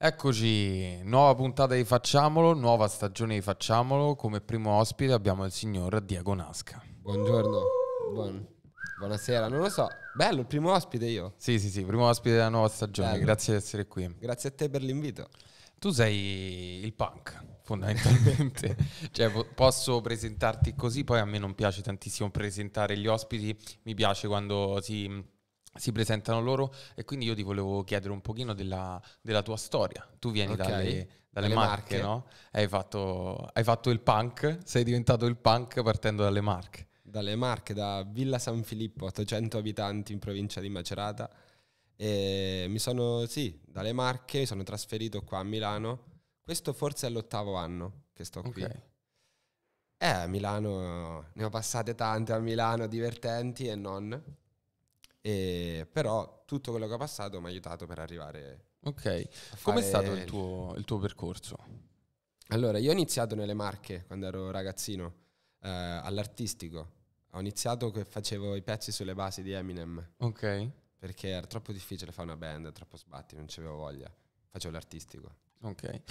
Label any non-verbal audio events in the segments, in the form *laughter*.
Eccoci, nuova puntata di Facciamolo, nuova stagione di Facciamolo. Come primo ospite abbiamo il signor Diego Nasca. Buongiorno, Buon- buonasera, non lo so. Bello, il primo ospite io. Sì, sì, sì, primo ospite della nuova stagione. Bello. Grazie di essere qui. Grazie a te per l'invito. Tu sei il punk, fondamentalmente. *laughs* cioè, posso presentarti così, poi a me non piace tantissimo presentare gli ospiti, mi piace quando si si presentano loro e quindi io ti volevo chiedere un pochino della, della tua storia. Tu vieni okay. dalle, dalle marche, marche, no? Hai fatto, hai fatto il punk, sei diventato il punk partendo dalle Marche. Dalle Marche, da Villa San Filippo, 800 abitanti in provincia di Macerata. E mi sono, sì, dalle Marche, mi sono trasferito qua a Milano. Questo forse è l'ottavo anno che sto qui. Okay. Eh, a Milano ne ho passate tante a Milano, divertenti e non. E, però tutto quello che ho passato mi ha aiutato per arrivare. Ok, com'è stato il tuo, il tuo, percorso? Allora, io ho iniziato nelle Marche quando ero ragazzino, eh, all'artistico. Ho iniziato che facevo i pezzi sulle basi di Eminem. Ok. Perché era troppo difficile fare una band, troppo sbatti, non c'avevo voglia. Facevo l'artistico. Ok.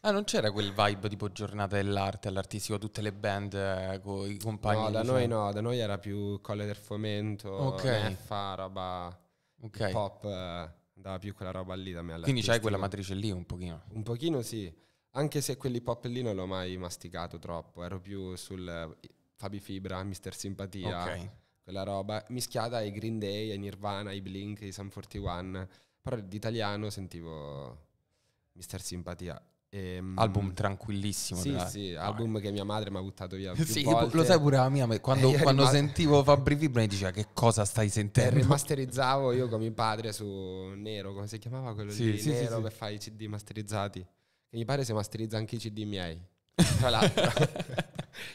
Ah, non c'era quel vibe tipo giornata dell'arte all'artistico, tutte le band eh, con i compagni? No, da diciamo? noi no, da noi era più Colle del Fomento, okay. fa roba okay. pop, eh, andava più quella roba lì da me Quindi c'hai quella matrice lì un pochino? Un pochino sì, anche se quelli pop lì non l'ho mai masticato troppo, ero più sul Fabi Fibra, Mister Simpatia, okay. quella roba mischiata ai Green Day, ai Nirvana, ai Blink, ai Sun 41, però d'italiano sentivo Mister Simpatia. E, ehm, album tranquillissimo. Sì, sì, album ah. che mia madre mi ha buttato via. *laughs* Più sì, volte. lo sai pure la mia, quando, *laughs* quando rimasto... sentivo Fabri Vibra mi diceva che cosa stai sentendo. E masterizzavo io con mio padre su Nero, come si chiamava quello sì, lì? Sì, Nero sì, per fare i CD masterizzati. E mi pare si masterizza anche i CD miei. *laughs* Tra l'altro.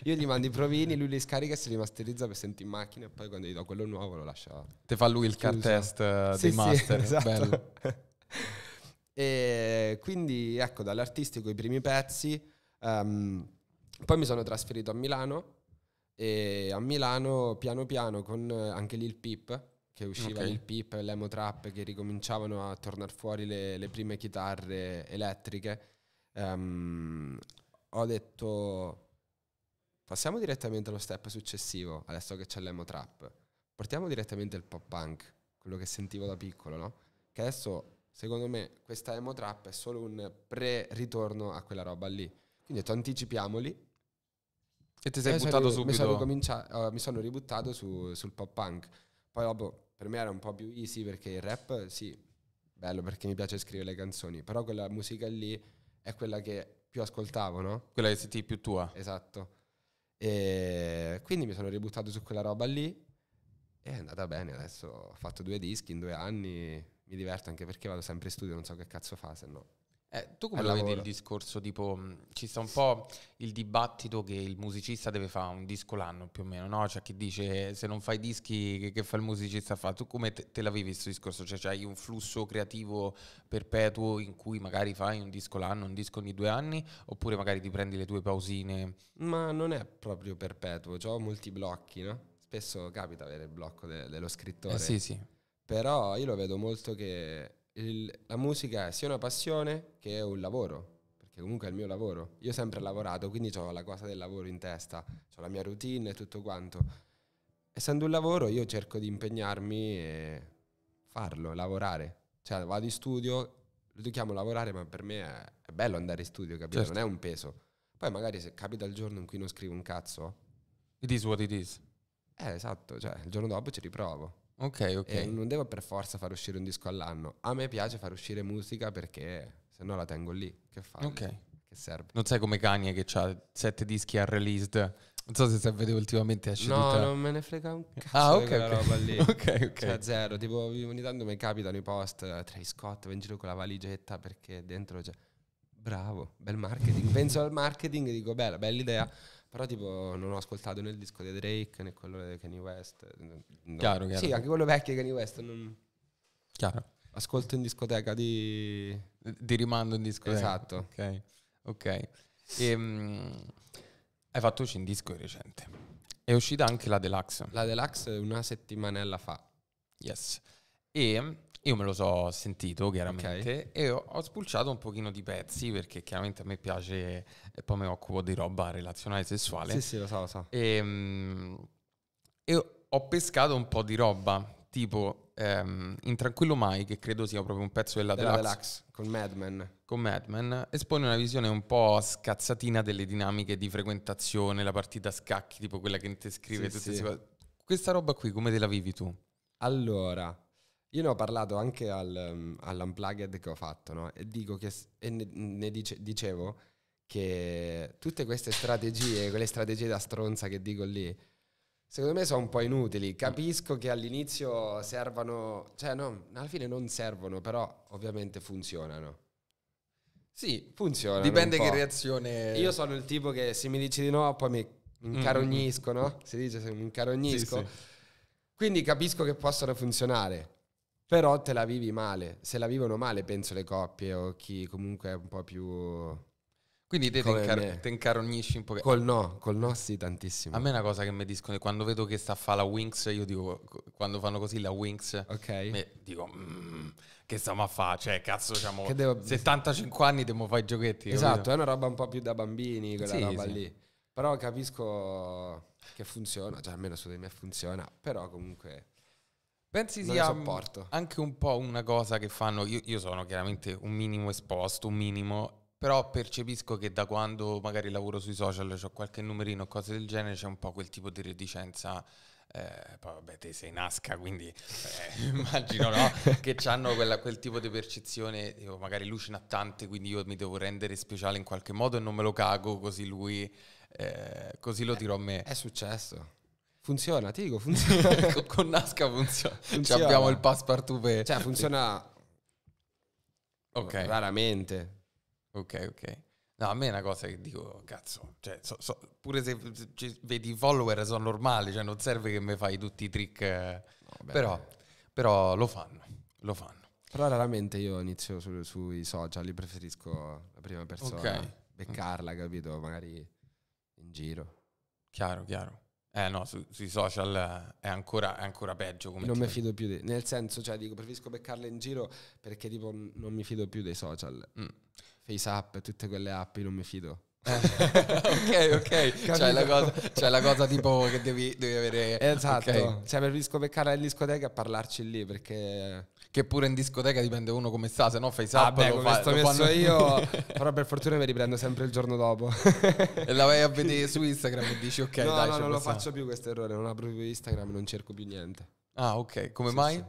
Io gli mando i provini, lui li scarica e se li masterizza per sentire in macchina e poi quando gli do quello nuovo lo lascia. Te fa lui il car test uh, sì, dei master. Sì, esatto. Bello. E quindi ecco, dall'artistico i primi pezzi. Um, poi mi sono trasferito a Milano e a Milano piano piano con anche Lil Peep che usciva okay. Lil Peep e l'Emo Trap che ricominciavano a tornare fuori le, le prime chitarre elettriche. Um, ho detto passiamo direttamente allo step successivo, adesso che c'è l'Emo Trap. Portiamo direttamente il pop punk, quello che sentivo da piccolo, no? Che adesso secondo me questa emo trap è solo un pre-ritorno a quella roba lì. Quindi ho detto anticipiamoli. E ti sei eh, buttato sono, subito? Mi sono, uh, eh, mi sono ributtato su, sul pop punk. Poi dopo per me era un po' più easy perché il rap, sì, bello perché mi piace scrivere le canzoni, però quella musica lì è quella che più ascoltavo, no? Quella che senti più tua. Esatto. E quindi mi sono ributtato su quella roba lì e è andata bene. Adesso ho fatto due dischi in due anni, mi diverto anche perché vado sempre in studio, non so che cazzo fa, se no. Eh, tu come lo vedi il discorso? Tipo, mm, ci sta un po' il dibattito che il musicista deve fare un disco l'anno più o meno, no? C'è cioè, chi dice se non fai dischi, che, che fa il musicista fa? Tu come te, te la vivi questo discorso? Cioè, c'hai un flusso creativo perpetuo in cui magari fai un disco l'anno, un disco ogni due anni, oppure magari ti prendi le tue pausine? Ma non è proprio perpetuo, cioè ho molti blocchi, no? Spesso capita avere il blocco de- dello scrittore. Eh, sì, sì però io lo vedo molto che il, la musica è sia una passione che un lavoro, perché comunque è il mio lavoro. Io ho sempre lavorato, quindi ho la cosa del lavoro in testa, ho la mia routine e tutto quanto. Essendo un lavoro io cerco di impegnarmi e farlo, lavorare. Cioè vado in studio, lo chiamo lavorare, ma per me è, è bello andare in studio, capito? Certo. Non è un peso. Poi magari se capita il giorno in cui non scrivo un cazzo... It is what it is. Eh, esatto, cioè il giorno dopo ci riprovo. Ok, ok. E non devo per forza far uscire un disco all'anno. A me piace far uscire musica perché se no la tengo lì. Che fa? Ok. Che serve. Non sai come Kanye che ha sette dischi a released. Non so se si vede ultimamente esce No, tutta... non me ne frega un ah, cazzo ah, okay, quella okay. roba lì. *laughs* ok, ok. Cioè zero. Tipo ogni tanto mi capitano i post eh, Travis Scott va in giro con la valigetta perché dentro c'è... Bravo, bel marketing. Penso al marketing e dico, bella, bella idea però tipo non ho ascoltato né il disco di Drake né quello di Kanye West. Eh, no. Chiaro, chiaro. Sì, anche quello vecchio di Kanye West. Non... Chiaro. Ascolto in discoteca di... Di rimando in discoteca. Esatto. Ok. Ok. E, ehm, mh, hai fatto uscire un disco di recente. È uscita anche la Deluxe. La Deluxe una settimanella fa. Yes. E io me lo so sentito chiaramente okay. e ho, spulciato un pochino di pezzi perché chiaramente a me piace e poi mi occupo di roba relazionale e sessuale. Sì, sì, lo so, lo so. E, um, e, ho pescato un po' di roba, tipo um, In Tranquillo Mai, che credo sia proprio un pezzo della, della Deluxe, Deluxe con Madman. Con Madman espone una visione un po' scazzatina delle dinamiche di frequentazione, la partita a scacchi, tipo quella che ti scrive sì, tutte sì. queste cose. Questa roba qui come te la vivi tu? Allora, io ne ho parlato anche al, um, all'unplugged che ho fatto, no? E, che, e ne, ne dice, dicevo che tutte queste strategie, quelle strategie da stronza che dico lì, secondo me sono un po' inutili. Capisco che all'inizio servano, cioè no, alla fine non servono, però ovviamente funzionano. Sì, funziona. Dipende che reazione. Io sono il tipo che se mi dici di no, poi mi mm, incarognisco, mm. no? Si dice se mi incarognisco. Sì, sì. Quindi capisco che possono funzionare. Però te la vivi male, se la vivono male penso le coppie o chi comunque è un po' più... Quindi te Come te, incar- te un po'. Che... Col no, col no sì tantissimo. A me è una cosa che mi discono, quando vedo che sta a fare la Winx, io dico, quando fanno così la Winx, okay. dico, mm, che stiamo a fare? Cioè, cazzo, siamo devo... 75 anni devo fare i giochetti. Esatto, capito? è una roba un po' più da bambini, quella sì, roba sì. lì. Però capisco che funziona, cioè almeno su di me funziona, però comunque... Pensi sia anche un po' una cosa che fanno, io, io sono chiaramente un minimo esposto, un minimo, però percepisco che da quando magari lavoro sui social, ho qualche numerino o cose del genere, c'è un po' quel tipo di reticenza eh, poi vabbè, te sei in quindi eh, *laughs* immagino no, che hanno quel tipo di percezione, io magari tante, quindi io mi devo rendere speciale in qualche modo e non me lo cago, così lui, eh, così lo tiro eh, a me. È successo. Funziona, ti dico, *laughs* funziona. con, con Nasca funziona. Cioè, funziona. Cioè abbiamo il passepartout per... Cioè funziona... Ok. Raramente. Ok, ok. No, a me è una cosa che dico, cazzo, cioè, so, so, pure se, se vedi i follower sono normali, cioè non serve che mi fai tutti i trick, no, però, però, lo fanno, lo fanno. Però raramente io inizio su, sui social, io preferisco la prima persona, okay. beccarla, capito, magari in giro. Chiaro, chiaro. Eh no, su, sui social è ancora, è ancora peggio. non mi fido più di... Nel senso, cioè, dico, preferisco beccarle in giro perché tipo non mi fido più dei social. Mm. Face app, tutte quelle app, non mi fido. Eh. *laughs* ok, ok, c'è la, cosa, c'è la, cosa, tipo che devi, devi avere... Esatto, okay. cioè preferisco beccare in discoteca e parlarci lì perché... Che pure in discoteca dipende uno come sta, se no fai sap. Vabbè, ah, come fa, sto messo io, *laughs* però per fortuna mi riprendo sempre il giorno dopo. *laughs* e la vai a vedere su Instagram e dici ok, no, dai, no, non lo faccio più questo errore, non apro più Instagram, non cerco più niente. Ah, ok, come sì, mai? Sì.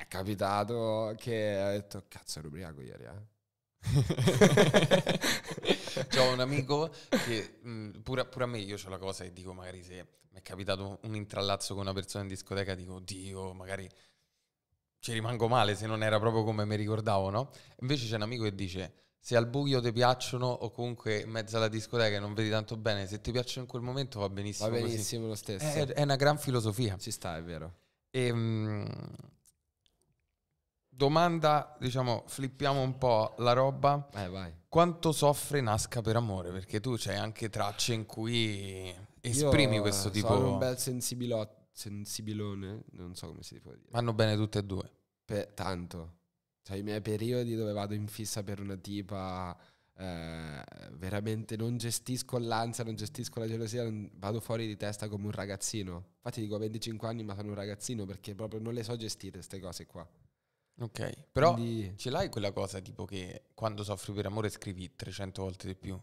È capitato che ho detto cazzo ero ubriaco ieri, eh. *laughs* C'ho un amico che mh, pure, pure, a me io ho la cosa e dico magari se mi è capitato un intrallazzo con una persona in discoteca dico oddio magari ci rimango male se non era proprio come mi ricordavo no? Invece c'è un amico che dice se al buio ti piacciono o comunque in mezzo alla discoteca non vedi tanto bene se ti piacciono in quel momento va benissimo. Va benissimo così. lo stesso. È, è, una gran filosofia. Ci sta è vero. E, ehm, mh, domanda, diciamo, flippiamo un po' la roba. Eh, vai. Quanto soffre Nasca per amore? Perché tu c'hai anche tracce in cui esprimi Io questo eh, tipo... Sono un bel sensibilone, non so come si può dire. Vanno bene tutte e due. Per, tanto. Cioè i miei periodi dove vado in fissa per una tipa... Eh, veramente non gestisco l'ansia, non gestisco la gelosia, non, vado fuori di testa come un ragazzino. Infatti dico 25 anni ma sono un ragazzino perché proprio non le so gestire queste cose qua. Ok, però Quindi... ce l'hai quella cosa tipo che quando soffri per amore scrivi 300 volte di più?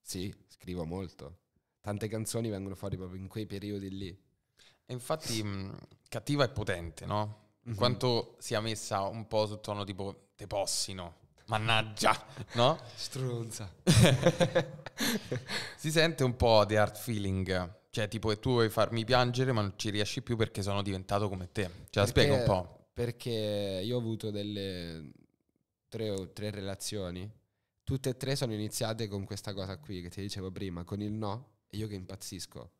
Sì, scrivo molto. Tante canzoni vengono fuori proprio in quei periodi lì. E infatti mh, cattiva e potente, no? Mm-hmm. Quanto sia messa un po' sul tono tipo te possino, mannaggia, *laughs* no? Stronza. *laughs* si sente un po' the art feeling, cioè tipo che tu vuoi farmi piangere ma non ci riesci più perché sono diventato come te. Ce cioè, la spiego un po' perché io ho avuto delle tre o tre relazioni, tutte e tre sono iniziate con questa cosa qui che ti dicevo prima, con il no, e io che impazzisco.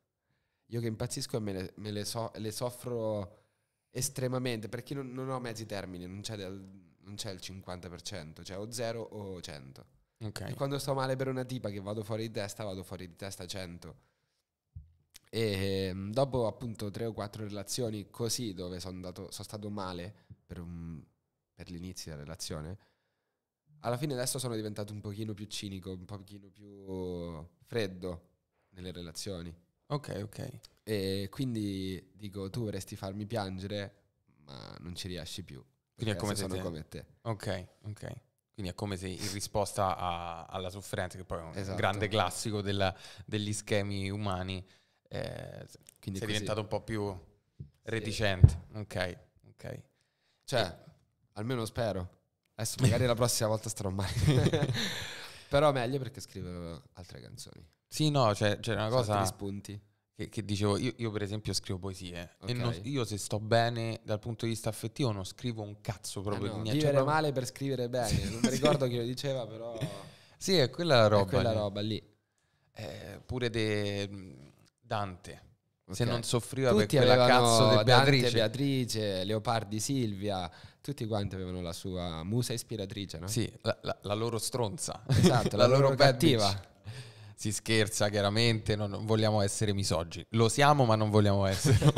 Io che impazzisco e me le, me le, so, le soffro estremamente, perché non, non, ho mezzi termini, non c'è, del, non c'è il 50%, cioè o 0 o 100. Okay. E quando sto male per una tipa che vado fuori di testa, vado fuori di testa 100 e ehm, dopo appunto tre o quattro relazioni così dove sono, andato, stato male per, un, per l'inizio della relazione, alla fine adesso sono diventato un pochino più cinico, un pochino più freddo nelle relazioni. Ok, ok. E quindi dico, tu vorresti farmi piangere, ma non ci riesci più. Quindi è come se sono te. come te. Ok, ok. Quindi è come se in risposta a, alla sofferenza, che poi è un esatto. grande classico della, degli schemi umani, eh, sei così. diventato un po' più reticente. Sì. Ok, ok. Cioè, eh. almeno spero. Adesso *laughs* magari la prossima volta starò male. *laughs* Però meglio perché scrivo altre canzoni. Sì, no, cioè, c'era cioè, una cosa... Altri spunti. Che, che dicevo, io, io, per esempio scrivo poesie. Okay. E non, io se sto bene dal punto di vista affettivo non scrivo un cazzo eh proprio. Eh no, vivere cioè, proprio... male per scrivere bene. Sì, non mi ricordo sì. chi lo diceva, però... *laughs* Sì, è quella roba. È quella lì. roba lì. Eh, pure de, Dante. Okay. Se non soffriva tutti per quella cazzo di Beatrice. Dante, Beatrice, Leopardi, Silvia, tutti quanti avevano la sua musa ispiratrice, no? Sì, la, la, la loro stronza. Esatto, *laughs* la, la, loro, loro cattiva si scherza chiaramente, non, vogliamo essere misogini. Lo siamo, ma non vogliamo esserlo.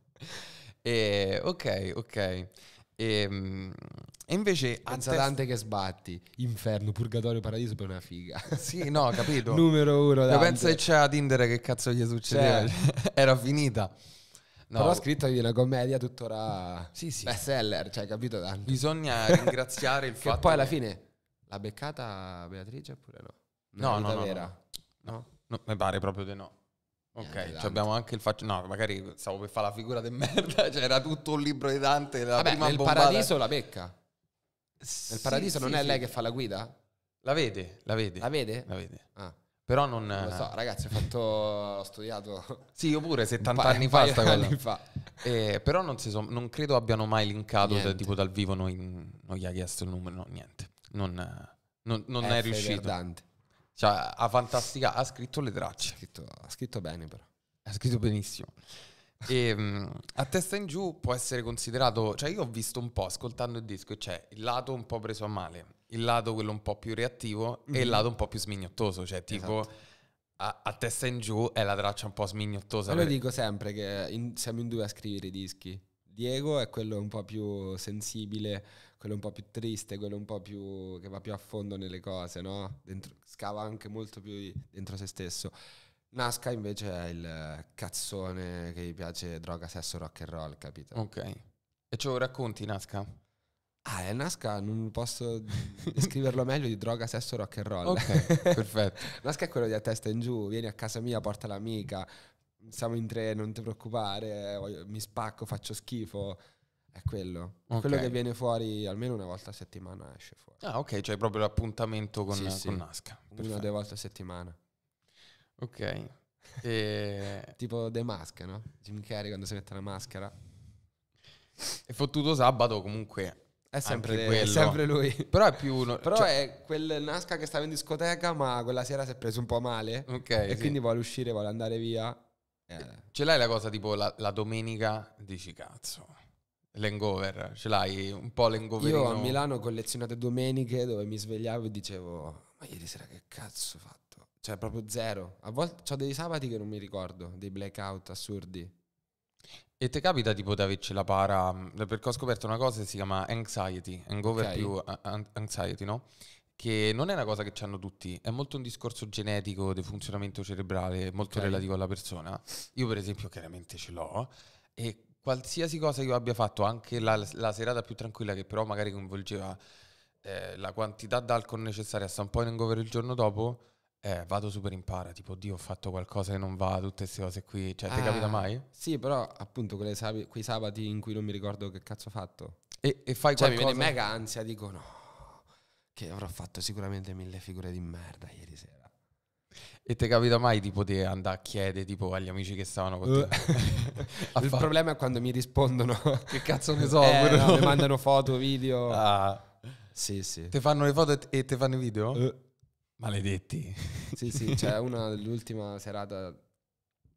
*laughs* *laughs* e, ok, ok. E, ehm, e invece Pensa test... Dante che sbatti Inferno, Purgatorio, Paradiso per una figa *laughs* Sì, no, capito Numero uno Dante. Io penso che c'era Tinder che cazzo gli succedeva cioè. *laughs* Era finita No. Però scritta di una commedia tuttora sì, sì. best seller, cioè capito Dante? Bisogna *laughs* ringraziare il fatto che poi alla che... fine l'ha beccata Beatrice oppure no? No, no, no, vera. No. no, mi pare proprio di no. Ok, cioè abbiamo anche il faccio. No, magari stavo per fare la figura di *laughs* merda. Cioè, era tutto un libro di Dante. La Vabbè, prima nel bombata. paradiso la becca. Sì, paradiso sì, non è sì. lei che fa la guida? La vede, la vede. La vede? La vede. Ah. Però non... lo so, ragazzi, ho, fatto, ho studiato... *laughs* Sì, io pure, 70 anni fa sta cosa. Fa. Eh, però non, so, non, credo abbiano mai linkato da, tipo dal vivo, non, non gli ha chiesto il numero, no, niente. Non, non è riuscito. Dante. Cioè, ha fantastica, ha scritto le tracce. Ha scritto, ha scritto bene però. Ha scritto benissimo. E, ehm, a testa in giù può essere considerato, cioè io ho visto un po' ascoltando il disco, c'è cioè il lato un po' preso a male, il lato quello un po' più reattivo mm-hmm. e il mhm. lato un po' più smignottoso, cioè tipo esatto. a, a, testa in giù è la traccia un po' smignottosa. Io per... dico sempre che in, siamo in due a scrivere i dischi, Diego è quello un po' più sensibile quello un po' più triste, quello un po' più che va più a fondo nelle cose, no? Dentro, scava anche molto più dentro se stesso. Nasca invece è il cazzone che gli piace droga, sesso, rock and roll, capito? Ok. E ce lo racconti, Nasca? Ah, è eh, Nasca, non posso descriverlo meglio di droga, sesso, rock and roll. Ok, *laughs* perfetto. Nasca è quello di a testa in giù, vieni a casa mia, porta l'amica, siamo in tre, non ti preoccupare, mi spacco, faccio schifo è quello. Okay. Quello che viene fuori almeno una volta a settimana esce fuori. Ah, ok, cioè proprio l'appuntamento con, sì, sì. con Nasca. Perfetto. Una o due volte a settimana. Ok. E... *laughs* tipo The Mask, no? Jim Carrey quando si mette la maschera. È fottuto sabato comunque è sempre, è sempre, lui. Però è più. uno. Però cioè, è quel Nasca che stava in discoteca, ma quella sera si è preso un po' male. Ok. e sì. quindi vuole uscire, vuole andare via. Eh. Ce l'hai la cosa tipo la, la domenica? Dici cazzo. L'hangover, ce l'hai un po' l'hangover? Io a Milano ho collezionato domeniche dove mi svegliavo e dicevo, ma ieri sera che cazzo ho fatto? Cioè proprio zero. A volte ho dei sabati che non mi ricordo, dei blackout assurdi. E ti capita tipo di averci la para? Mm, eh, perché ho scoperto una cosa che si chiama anxiety, hangover okay. più anxiety, no? Che non è una cosa che hanno tutti, è molto un discorso genetico di funzionamento cerebrale, molto okay. relativo alla persona. Io per esempio chiaramente ce l'ho e qualsiasi cosa io abbia fatto, anche la, la serata più tranquilla che però magari coinvolgeva eh, la quantità d'alcol necessaria a San Poi in Hangover il giorno dopo, eh, vado super in para, tipo, Dio, ho fatto qualcosa che non va, tutte queste cose qui. Cioè, ah, ti capita mai? Sì, però appunto sab- quei sabati in cui non mi ricordo che cazzo ho fatto. E, e fai cioè, qualcosa... mi viene mega ansia, dico no, che avrò fatto sicuramente mille figure di merda ieri sera. E ti capita mai tipo di andare a chiedere tipo agli amici che stavano con te? *laughs* il fa... problema è quando mi rispondono *laughs* che cazzo ne eh, so, eh, no, mi mandano foto, video. Ah. Sì, sì. Ti fanno le foto e ti fanno i video? Uh. Maledetti. Sì, sì, *laughs* c'è cioè, una dell'ultima serata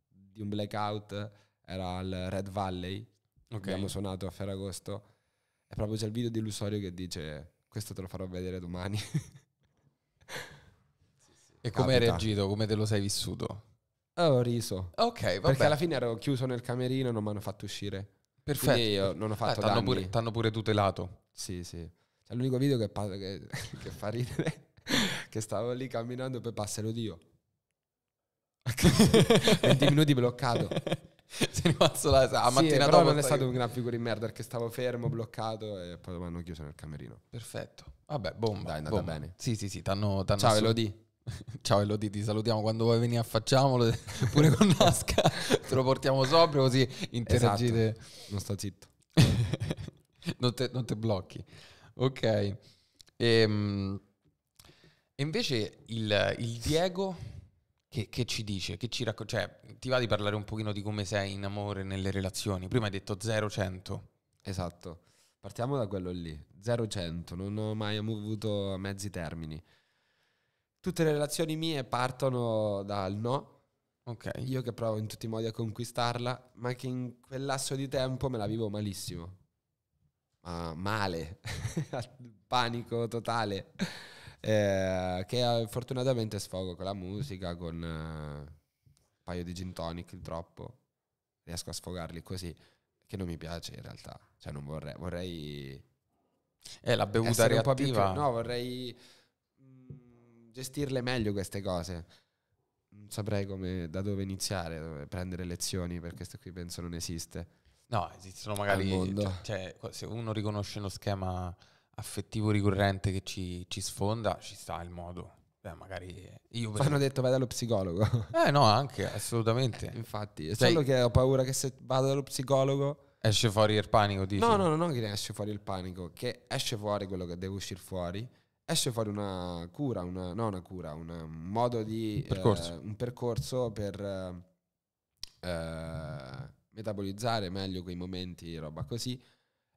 di un blackout, era al Red Valley. Okay. Abbiamo suonato a Ferragosto e proprio c'è il video di Illusorio che dice questo te lo farò vedere domani. E come hai reagito? Come te lo sei vissuto? Ho oh, riso. Ok, vabbè. Perché alla fine ero chiuso nel camerino e non mi hanno fatto uscire. Perfetto. Quindi io non ho fatto eh, danni. Pure, t'hanno pure tutelato. Sì, sì. Cioè, l'unico video che, che, *laughs* che fa ridere *laughs* che stavo lì camminando e poi passa l'odio. 20 *laughs* minuti bloccato. Sei rimasto la a sì, mattina però non è stato un gran figura di merda perché stavo fermo, bloccato e poi mi hanno chiuso nel camerino. Perfetto. Vabbè, bomba. Dai, è andata bomba. bene. Sì, sì, sì, t'hanno, t'hanno Ciao, assu- Elodie. *laughs* Ciao Elodie, ti salutiamo quando vuoi venire a facciamolo, *laughs* pure con Nasca, *laughs* te lo portiamo sopra così interagite. Esatto. Non sta zitto. non, te, non, te, blocchi. Ok. Ehm, e, invece il, il Diego che, che, ci dice, che ci racconta, cioè ti va di parlare un pochino di come sei in amore, nelle relazioni. Prima hai detto 0-100. Esatto. Partiamo da quello lì, 0-100, non ho mai avuto mezzi termini tutte le relazioni mie partono dal no. Okay. Io che provo in tutti i modi a conquistarla, ma che in quel lasso di tempo me la vivo malissimo. Ma male, *laughs* panico totale. Eh, che eh, fortunatamente sfogo con la musica, con eh, un paio di gin tonic troppo. Riesco a sfogarli così, che non mi piace in realtà. Cioè non vorrei... vorrei è eh, la bevuta reattiva. Più, no, vorrei gestirle meglio queste cose. Non saprei come, da dove iniziare, dove prendere lezioni, perché questo qui penso non esiste. No, esistono magari... Cioè, cioè se uno riconosce uno schema affettivo ricorrente che ci, ci sfonda, ci sta il modo. Beh, magari io Mi hanno detto vai dallo psicologo. *laughs* Eh no, anche assolutamente. Eh, infatti, è Sei... Cioè, solo che ho paura che se vado dallo psicologo esce fuori il panico, dici. No, no, no, non che esce fuori il panico, che esce fuori quello che deve uscire fuori esce fuori una cura, una, no una cura, un modo di... Un eh, percorso, eh, un percorso per eh, eh, metabolizzare meglio quei momenti, roba così,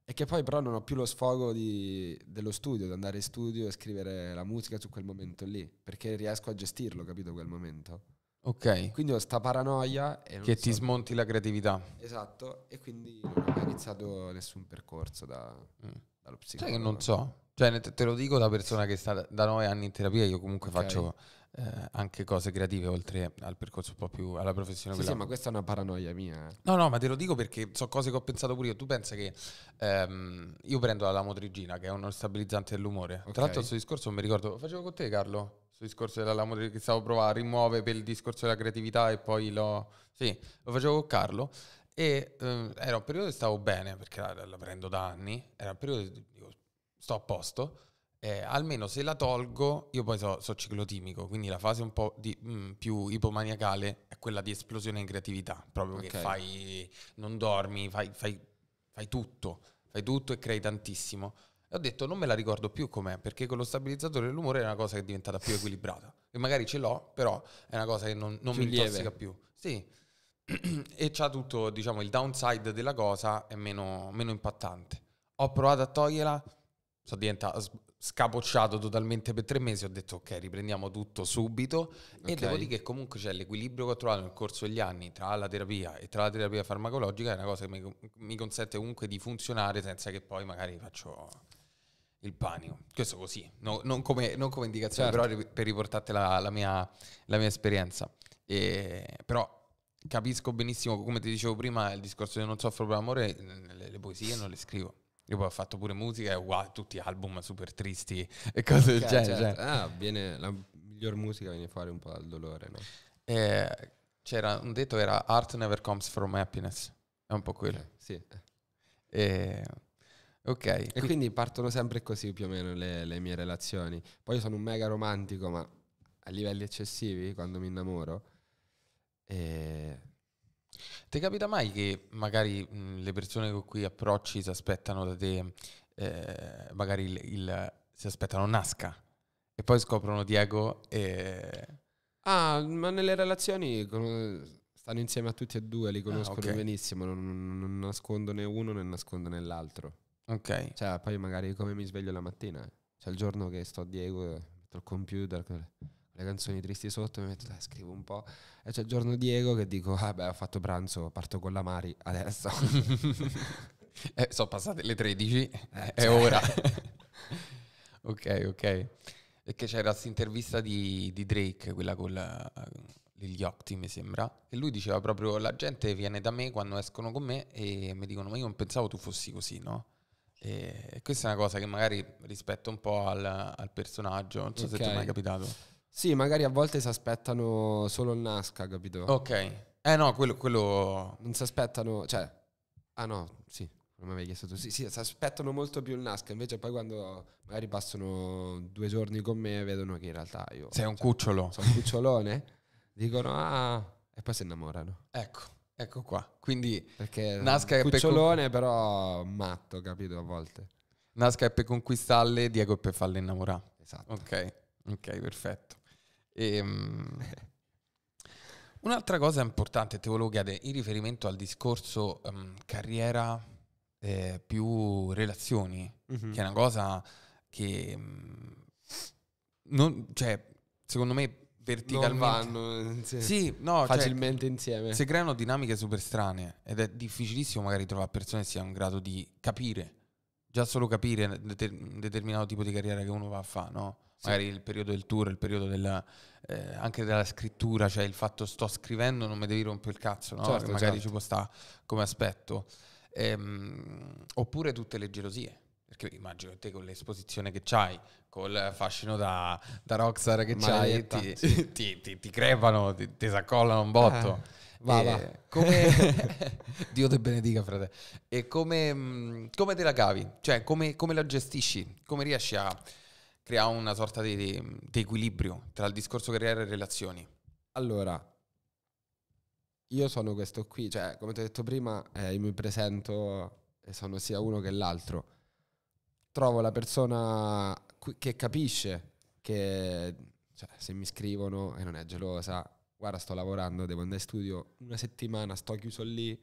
e che poi però non ho più lo sfogo di, dello studio, di andare in studio e scrivere la musica su quel momento lì, perché riesco a gestirlo, capito, quel momento. Ok. Quindi ho sta paranoia. che so ti smonti come... la creatività. Esatto, e quindi non ho mai iniziato nessun percorso da, mm. dallo psicologo. Sai che non so. Cioè, te lo dico da persona che sta da nove anni in terapia, io comunque okay. faccio eh, anche cose creative oltre al percorso un po' più alla professione. Sì, sì, ma questa è una paranoia mia. No, no, ma te lo dico perché so cose che ho pensato pure io. Tu pensa che ehm, io prendo la motrigina, che è uno stabilizzante dell'umore. Okay. Tra l'altro, il suo discorso mi ricordo, lo facevo con te, Carlo. Sul discorso della lamotrigina che stavo provando a rimuovere per il discorso della creatività e poi lo. Sì, lo facevo con Carlo. E ehm, era un periodo che stavo bene perché la, la prendo da anni. Era un periodo che dico, sto a posto. Eh, almeno se la tolgo, io poi so, so ciclotimico, quindi la fase un po' di, mh, mm, più ipomaniacale è quella di esplosione in creatività, proprio okay. che fai, non dormi, fai, fai, fai, tutto, fai tutto e crei tantissimo. E ho detto non me la ricordo più com'è, perché con lo stabilizzatore dell'umore è una cosa che è diventata più equilibrata. E magari ce l'ho, però è una cosa che non, non mi intossica più. Sì. *clears throat* e c'ha tutto, diciamo, il downside della cosa è meno, meno impattante. Ho provato a toglierla sono diventato scapocciato totalmente per tre mesi, ho detto ok, riprendiamo tutto subito okay. e devo dire che comunque c'è l'equilibrio che ho trovato nel corso degli anni tra la terapia e tra la terapia farmacologica, è una cosa che mi, mi consente comunque di funzionare senza che poi magari faccio il panico. Questo così, no, non, come, non, come, indicazione, certo. però per riportarti la, la, mia, la mia, esperienza. E, però capisco benissimo, come ti dicevo prima, il discorso di non soffro per l'amore, le, le poesie non le scrivo io poi ho fatto pure musica e wow, tutti album super tristi e cose del okay, genere. Certo. Cioè. Ah, viene, la miglior musica viene fuori un po' dal dolore, no? Eh, c'era un detto, era Art never comes from happiness. È un po' quello. Okay, sì. E, ok. E qui- quindi partono sempre così più o meno le, le mie relazioni. Poi io sono un mega romantico, ma a livelli eccessivi, quando mi innamoro... E ti capita mai che magari mh, le persone con cui approcci si aspettano da te, eh, magari il, il, si aspettano Nasca e poi scoprono Diego e... Ah, ma nelle relazioni con, stanno insieme a tutti e due, li ah, conoscono ah, okay. benissimo, non, non nascondo né uno né nascondo né l'altro. Ok. Cioè, poi magari come mi sveglio la mattina, c'è cioè il giorno che sto a Diego, metto il computer le canzoni tristi sotto, mi metto, dai, scrivo un po'. E c'è il giorno Diego che dico, vabbè, ah, ho fatto pranzo, parto con la Mari adesso. *laughs* eh, sono passate le 13, eh, è cioè. ora. *laughs* ok, ok. Perché c'era questa intervista di, di, Drake, quella con la, gli Octi, mi sembra, e lui diceva proprio, la gente viene da me quando escono con me e mi dicono, ma io non pensavo tu fossi così, no? E questa è una cosa che magari rispetto un po' al, al personaggio, non so okay. se ti è mai capitato. Sì, magari a volte si aspettano solo il Nasca, capito? Ok. Eh no, quello... quello... Non si aspettano... Cioè... Ah no, sì. Non mi avevi chiesto tu. Sì, sì, si aspettano molto più il Nasca, invece poi quando magari passano due giorni con me vedono che in realtà io... Sei un cioè, cucciolo. Sono un cucciolone. dicono, ah... E poi si innamorano. Ecco, ecco qua. Quindi Perché Nasca è un cucciolone pe- però matto, capito, a volte. Nasca è per conquistarle, Diego è per farle innamorare. Esatto. Ok, ok, perfetto. E, um, *laughs* un'altra cosa importante, te volevo chiedere, in riferimento al discorso um, carriera eh, più relazioni, mm-hmm. che è una cosa che... Um, non, cioè, secondo me verticalmente non vanno sì, sì no, cioè, facilmente cioè, insieme si creano dinamiche super strane ed è difficilissimo magari trovare persone che siano in grado di capire già solo capire un determinato tipo di carriera che uno va a fare no? Magari il periodo del tour, il periodo della, eh, anche della scrittura, cioè il fatto sto scrivendo non mi devi rompere il cazzo, no? Certo, magari certo. ci può stare come aspetto. Ehm, oppure tutte le gelosie. Perché immagino te con l'esposizione che c'hai, col fascino da, da rockstar che hai, ti, sì. ti, ti, ti, crepano, ti, ti saccollano un botto. Ah, va, va. Come... *laughs* *laughs* Dio te benedica, frate. E come, mm, come te la cavi? Cioè, come, come la gestisci? Come riesci a crea una sorta di, di, di equilibrio tra il discorso carriera e relazioni? Allora, io sono questo qui, cioè come ti ho detto prima, eh, io mi presento e sono sia uno che l'altro. Trovo la persona che capisce che cioè, se mi scrivono e non è gelosa, guarda sto lavorando, devo andare in studio una settimana, sto chiuso lì,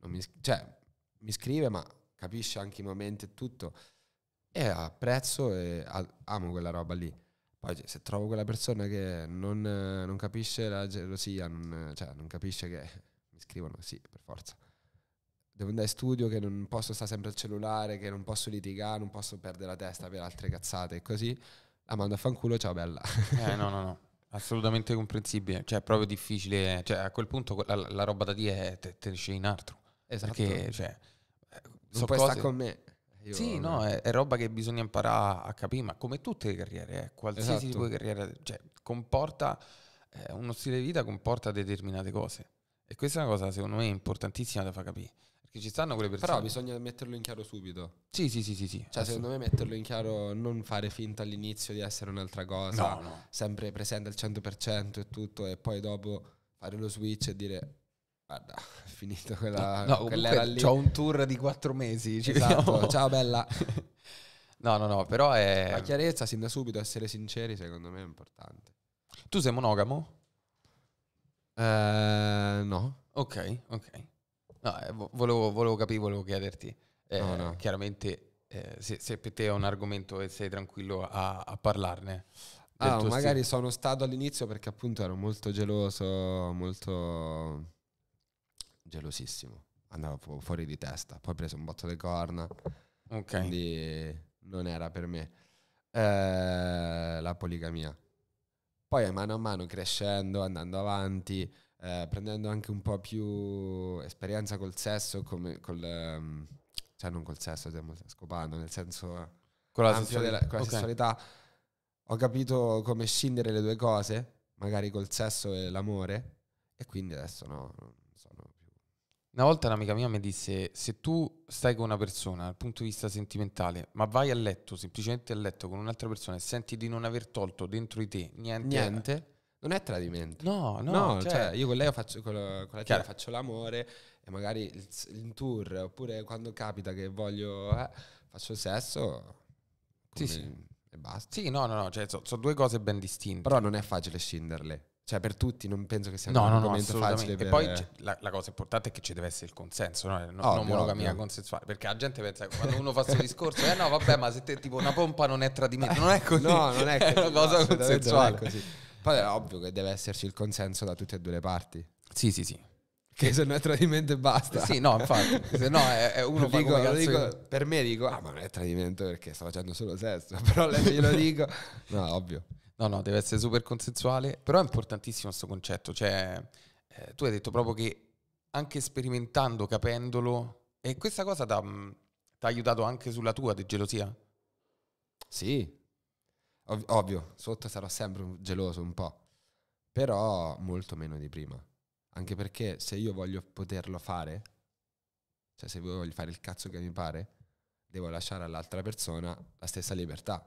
mi, cioè mi scrive ma capisce anche i momenti e tutto e apprezzo e amo quella roba lì. Poi se trovo quella persona che non, non capisce la gelosia, non, cioè non capisce che *laughs* mi scrivono, sì, per forza. Devo andare in studio, che non posso stare sempre al cellulare, che non posso litigare, non posso perdere la testa per altre cazzate e così, la mando a fanculo, ciao bella. Eh no, no, *laughs* no. Assolutamente comprensibile, cioè è proprio difficile, cioè a quel punto la, la roba da dire è te, te in altro. Esatto. Perché, cioè, eh, non so puoi cose... stare con me. Io sì, no, è, è, roba che bisogna imparare a capire, ma come tutte le carriere, eh, qualsiasi esatto. tipo di carriera, cioè, comporta eh, uno stile di vita, comporta determinate cose. E questa è una cosa, secondo me, importantissima da far capire. Perché ci stanno quelle persone. Però bisogna metterlo in chiaro subito. Sì, sì, sì, sì. sì cioè, secondo me metterlo in chiaro, non fare finta all'inizio di essere un'altra cosa, no, no. sempre presente al 100% e tutto, e poi dopo fare lo switch e dire Guarda, *laughs* finito quella, no, no, quell'era lì. C'ho un tour di quattro mesi. Ci esatto. *laughs* Ciao bella. no, no, no, però è. La chiarezza sin da subito, essere sinceri, secondo me è importante. Tu sei monogamo? Eh, no. Ok, ok. No, eh, volevo, volevo, capire, volevo chiederti. Eh, no, no. Chiaramente, eh, se, se, per te è un argomento e sei tranquillo a, a parlarne. Ah, magari stile. sono stato all'inizio perché appunto ero molto geloso, molto gelosissimo, andava fu- fuori di testa, poi ho preso un botto di corna, okay. quindi non era per me eh, la poligamia. Poi mano a mano crescendo, andando avanti, eh, prendendo anche un po' più esperienza col sesso, come, col, um, cioè non col sesso, stiamo scopando, nel senso con la, sessualità. Della, con la okay. sessualità. Ho capito come scindere le due cose, magari col sesso e l'amore, e quindi adesso no, una volta un'amica mia mi disse, se tu stai con una persona dal punto di vista sentimentale, ma vai a letto, semplicemente a letto con un'altra persona e senti di non aver tolto dentro di te niente, niente non è tradimento. No, no, no cioè, cioè, io con lei faccio, con la, con la faccio l'amore e magari in tour oppure quando capita che voglio eh, faccio sesso sì, sì. e basta. Sì, no, no, no, cioè, sono so due cose ben distinte. Però non è facile scenderle. Cioè, per tutti non penso che sia no, un no, argomento no, facile. Per... E poi cioè, la, la, cosa importante è che ci deve essere il consenso, no? non ovvio, monogamia ovvio. consensuale. Perché la gente pensa che quando uno fa questo *laughs* discorso, eh no, vabbè, ma se te tipo una pompa non è tradimento. Non è *laughs* così. No, non è, *laughs* è una cosa consensuale. così. Poi è ovvio che deve esserci il consenso da tutte e due le parti. Sì, sì, sì. Che se non è tradimento e basta. Sì, no, infatti. se no è, è uno dico, fa dico, Per me dico, ah, ma non è tradimento perché sta facendo solo sesso. Però lei glielo dico. No, ovvio. No, no, deve essere super consensuale, però è importantissimo questo concetto, cioè eh, tu hai detto proprio che anche sperimentando, capendolo, e questa cosa ti ha mm, aiutato anche sulla tua di gelosia? Sì, Ov- ovvio, sotto sarò sempre geloso un po', però molto meno di prima, anche perché se io voglio poterlo fare, cioè se voglio fare il cazzo che mi pare, devo lasciare all'altra persona la stessa libertà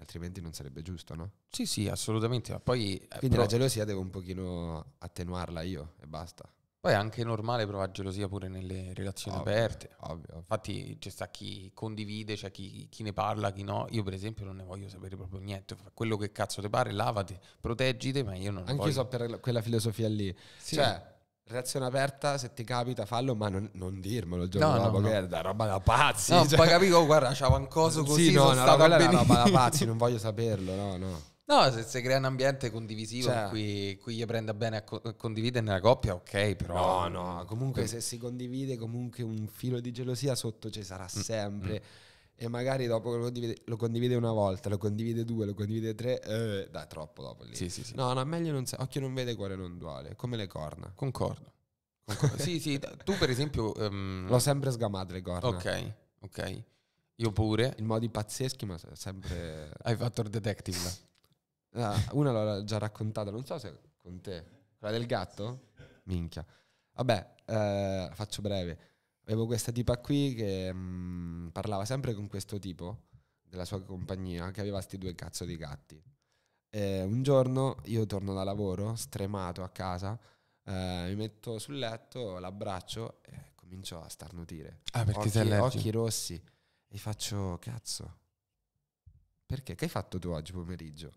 altrimenti non sarebbe giusto, no? Sì, sì, assolutamente. Ma poi, eh, Quindi però, la gelosia devo un pochino attenuarla io e basta. Poi è anche normale provare gelosia pure nelle relazioni ovvio, aperte. Ovvio, ovvio. Infatti c'è sta chi condivide, c'è cioè chi, chi, ne parla, chi no. Io per esempio non ne voglio sapere proprio niente. Quello che cazzo ti pare, lavate, proteggite, ma io non... Anche voglio. io so per quella filosofia lì. Sì. Cioè, reazione aperta, se ti capita, fallo, ma non, non dirmelo il giorno no, dopo, no, che no. è da roba da pazzi. No, cioè. poi capivo, oh, guarda, c'avevo un coso così, sì, no, no, no, benissimo. roba da pazzi, non *laughs* voglio saperlo, no, no. No, se si crea un ambiente condivisivo cioè, in cui, cui gli prenda bene a, co- condividere nella coppia, ok, però... No, no, comunque se si condivide comunque un filo di gelosia sotto ci sarà mm, sempre. Mm e magari dopo lo condivide, lo condivide, una volta, lo condivide due, lo condivide tre, eh, dai, troppo dopo lì. Sì, sì, sì. No, no, meglio non sa, occhio non vede, cuore non duale, come le corna. Concordo. Concordo. *laughs* sì, sì, tu per esempio... Um... L'ho sempre sgamato le corna. Ok, ok. Io pure. In modi pazzeschi, ma sempre... *laughs* Hai fatto il detective. Ah, una l'ho già raccontata, non so se con te. Quella del gatto? Minchia. Vabbè, eh, faccio breve avevo questa tipa qui che mh, mm, parlava sempre con questo tipo della sua compagnia che aveva questi due cazzo di gatti. E un giorno io torno da lavoro, stremato a casa, eh, mi metto sul letto, l'abbraccio e comincio a starnutire. Ah, perché occhi, sei allergico? Occhi rossi. E faccio, cazzo, perché? Che hai fatto tu oggi pomeriggio?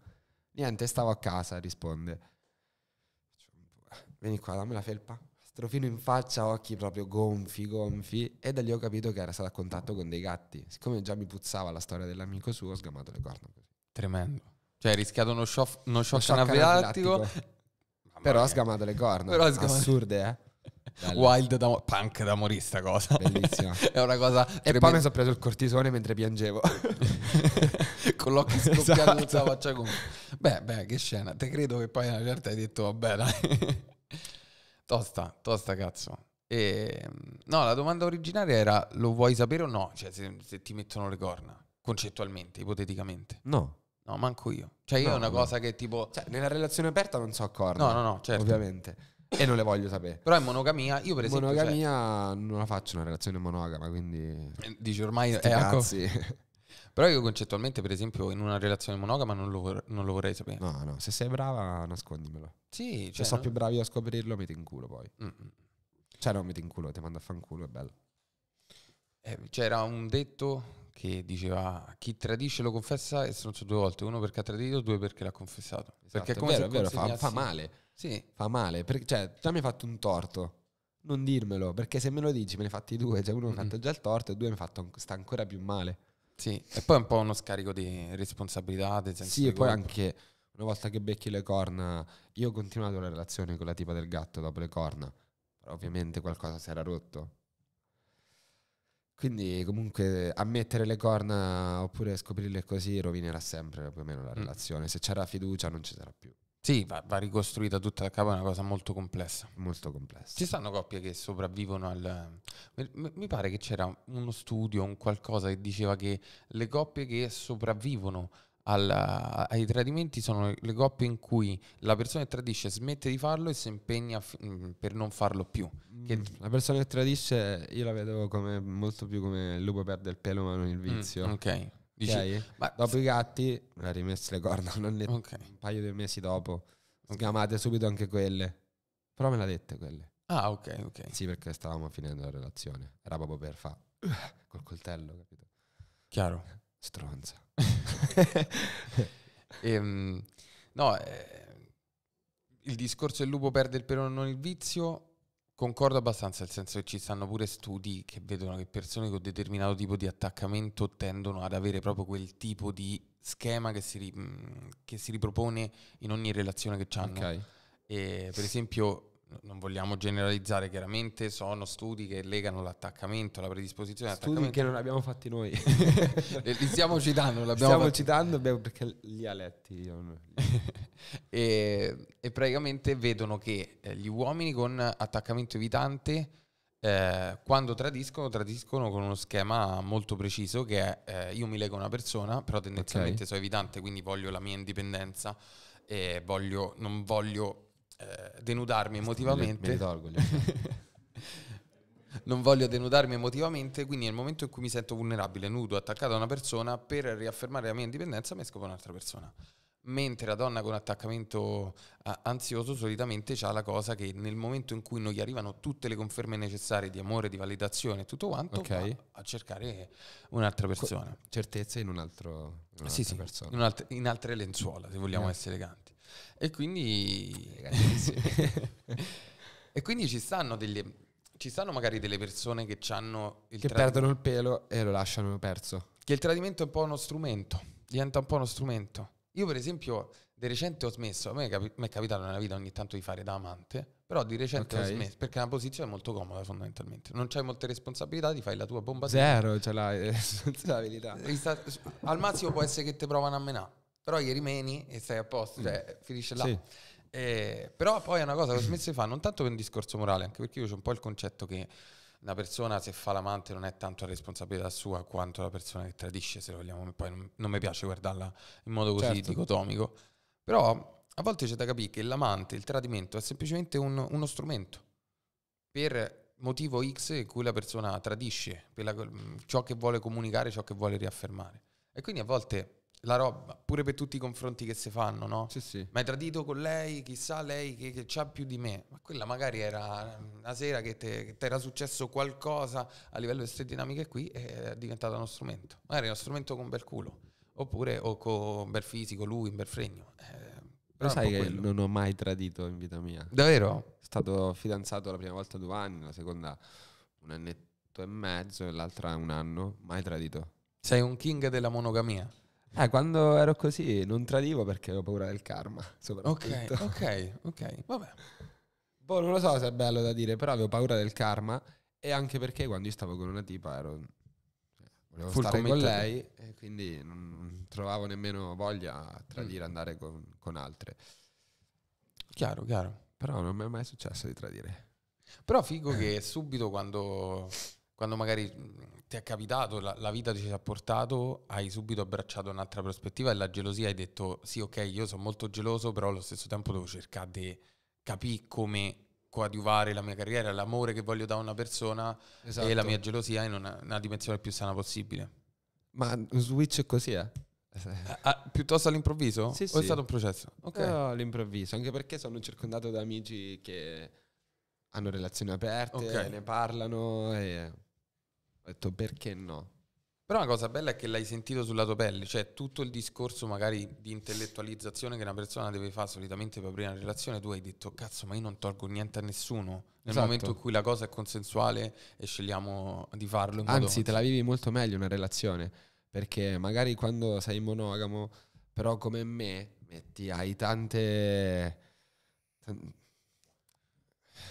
Niente, stavo a casa, risponde. Vieni qua, dammi la felpa. Strofino in faccia, occhi proprio gonfi, gonfi. E da lì ho capito che era stato a contatto con dei gatti. Siccome già mi puzzava la storia dell'amico suo, ho sgamato le corna Tremendo. Cioè, hai rischiato uno, shof- uno shock, uno anafilattico. Però ha sgamato le corna. Però sgamato. Assurde, eh. Bello. Wild da, punk da morista cosa. Bellissima. *laughs* è una cosa. E tremenda. poi mi sono preso il cortisone mentre piangevo. *laughs* con l'occhio scoppiato esatto. sulla faccia con. Beh, beh, che scena. Te credo che poi in realtà hai detto, vabbè, dai. Tosta, tosta cazzo. E, ehm, no, la domanda originaria era lo vuoi sapere o no? Cioè, se, se ti mettono le corna, concettualmente, ipoteticamente. No. No, manco io. Cioè, io no, è una no. cosa che tipo... Cioè, nella relazione aperta non so corna. No, no, no, certo. Ovviamente. E non le voglio sapere. Però in monogamia, io per esempio... Cioè monogamia cioè, non la faccio una relazione monogama, quindi... Eh, dici ormai... Sti è cazzi. Ecco. *laughs* Però io concettualmente, per esempio, in una relazione monogama non lo, non lo vorrei sapere. No, no, se sei brava nascondimelo. Sì, cioè, Se sono no? più bravi a scoprirlo, metti in culo poi. Mm. mm. Cioè, non metti in culo, ti mando a fanculo, è bello. Eh, c'era un detto che diceva chi tradisce lo confessa e stronzo due volte, uno perché ha tradito, due perché l'ha confessato. Esatto, perché come vero, se vero, fa, fa, male. Sì. Fa male, perché, cioè già mi hai fatto un torto, non dirmelo, perché se me lo dici me ne hai fatti due, cioè uno mi ha mm, fatto mm. già il torto e due mi ha fatto sta ancora più male. Sì, e poi è un po' uno scarico di responsabilità. Di sì, e poi anche una volta che becchi le corna, io ho continuato la relazione con la tipa del gatto dopo le corna, però ovviamente qualcosa si era rotto. Quindi comunque ammettere le corna oppure scoprirle così rovinerà sempre più o meno la mm. relazione. Se c'era fiducia non ci sarà più. Sì, va, va ricostruita tutta da capo, è una cosa molto complessa. Molto complessa. Ci stanno coppie che sopravvivono al... Mi pare che c'era uno studio, un qualcosa che diceva che le coppie che sopravvivono al, ai tradimenti sono le coppie in cui la persona che tradisce smette di farlo e si impegna f- mm, per non farlo più. Mm. Che... La persona che tradisce io la vedo come, molto più come il lupo perde il pelo ma non il mm, vizio. Mm, ok. Dici, okay? Ma dopo i gatti ha rimesso le corna le... *laughs* Okay. un paio di mesi dopo. Sgamate subito anche quelle. Però me l'ha dette quelle. Ah, ok, ok. Sì, perché stavamo finendo la relazione. Era proprio per fa *clears throat* col coltello, capito? Chiaro. Stronza. *laughs* ehm, no, eh, il discorso del lupo perde il pelo non il vizio, concordo abbastanza, nel senso che ci stanno pure studi che vedono che persone con determinato tipo di attaccamento tendono ad avere proprio quel tipo di schema che si, ri- mm, che si ripropone in ogni relazione che hanno. Okay. per esempio non vogliamo generalizzare chiaramente, sono studi che legano l'attaccamento, la predisposizione Studi che non abbiamo fatti noi. *laughs* li stiamo citando, li stiamo fatti. citando perché li ha letti io. *laughs* e, e, praticamente vedono che eh, gli uomini con attaccamento evitante eh, quando tradiscono, tradiscono con uno schema molto preciso che è eh, io mi leggo a una persona, però tendenzialmente okay. sono evitante, quindi voglio la mia indipendenza e voglio, non voglio eh, denudarmi emotivamente. Me tolgo. *laughs* non voglio denudarmi emotivamente, quindi nel momento in cui mi sento vulnerabile, nudo, attaccato a una persona, per riaffermare la mia indipendenza mi scopo un'altra persona. Mentre la donna con attaccamento ansioso solitamente ha la cosa che nel momento in cui non gli arrivano tutte le conferme necessarie di amore, di validazione e tutto quanto, okay. a cercare un'altra persona. certezza in, un altro, in un'altra sì, persona. in, alt- in, altre lenzuola, se vogliamo yeah. essere eleganti. E quindi... Eh, *laughs* e quindi ci stanno delle... Ci stanno magari delle persone che hanno il Che tradimento. perdono il pelo e lo lasciano perso. Che il tradimento è un po' uno strumento, diventa un po' uno strumento. Io per esempio di recente ho smesso, a me capi- è capitato nella vita ogni tanto di fare da amante, però di recente okay. ho smesso perché è una posizione molto comoda fondamentalmente, non c'hai molte responsabilità, ti fai la tua bomba. Zero, ce l'hai *laughs* responsabilità. Al massimo può essere che ti provano a menare però gli rimeni e sei a posto, mm. cioè finisce là. Sì. Eh, però poi è una cosa che ho smesso di fare, non tanto per un discorso morale, anche perché io ho un po' il concetto che una persona se fa l'amante non è tanto la responsabilità sua quanto la persona che tradisce, se vogliamo, poi non, non mi piace guardarla in modo così certo. dicotomico, però a volte c'è da capire che l'amante, il tradimento è semplicemente un, uno strumento per motivo X in cui la persona tradisce la, mm, ciò che vuole comunicare, ciò che vuole riaffermare. E quindi a volte la roba, pure per tutti i confronti che si fanno, no? Sì, sì. Ma hai tradito con lei, chissà lei che, che c'ha più di me. Ma quella magari era una sera che ti era successo qualcosa a livello di queste dinamiche qui e è diventato uno strumento. Magari uno strumento con bel culo, oppure o con bel fisico, lui un bel fregno. Eh, Lo sai che quello. non ho mai tradito in vita mia. Davvero? È stato fidanzato la prima volta due anni, la seconda un annetto e mezzo e l'altra un anno. Mai tradito. Sei un king della monogamia. Eh, quando ero così non tradivo perché avevo paura del karma. Ok, ok, ok, vabbè. Boh, non lo so se è bello da dire, però avevo paura del karma e anche perché quando io stavo con una tipa ero... Cioè, volevo Full stare con lei e quindi non, trovavo nemmeno voglia a tradire, mm. andare con, con altre. Chiaro, chiaro. Però non mi è mai successo di tradire. Però figo eh. che subito quando quando magari mm, ti è capitato, la, la, vita ti ci ha portato, hai subito abbracciato un'altra prospettiva e la gelosia hai detto sì ok io sono molto geloso però allo stesso tempo devo cercare di capire come coadiuvare la mia carriera, l'amore che voglio da una persona esatto. e la esatto. mia gelosia in una, una, dimensione più sana possibile. Ma switch così eh? Ah, ah, piuttosto all'improvviso? Sì, o sì. è stato un processo? Okay. No, eh, all'improvviso, anche perché sono circondato da amici che hanno relazioni aperte, okay. ne parlano e ho detto perché no? Però la cosa bella è che l'hai sentito sulla tua pelle, cioè tutto il discorso magari di intellettualizzazione che una persona deve fare solitamente per aprire una relazione, tu hai detto cazzo ma io non tolgo niente a nessuno nel esatto. momento in cui la cosa è consensuale e scegliamo di farlo. Anzi te la vivi molto meglio una relazione, perché magari quando sei monogamo, però come me, metti, hai tante... T-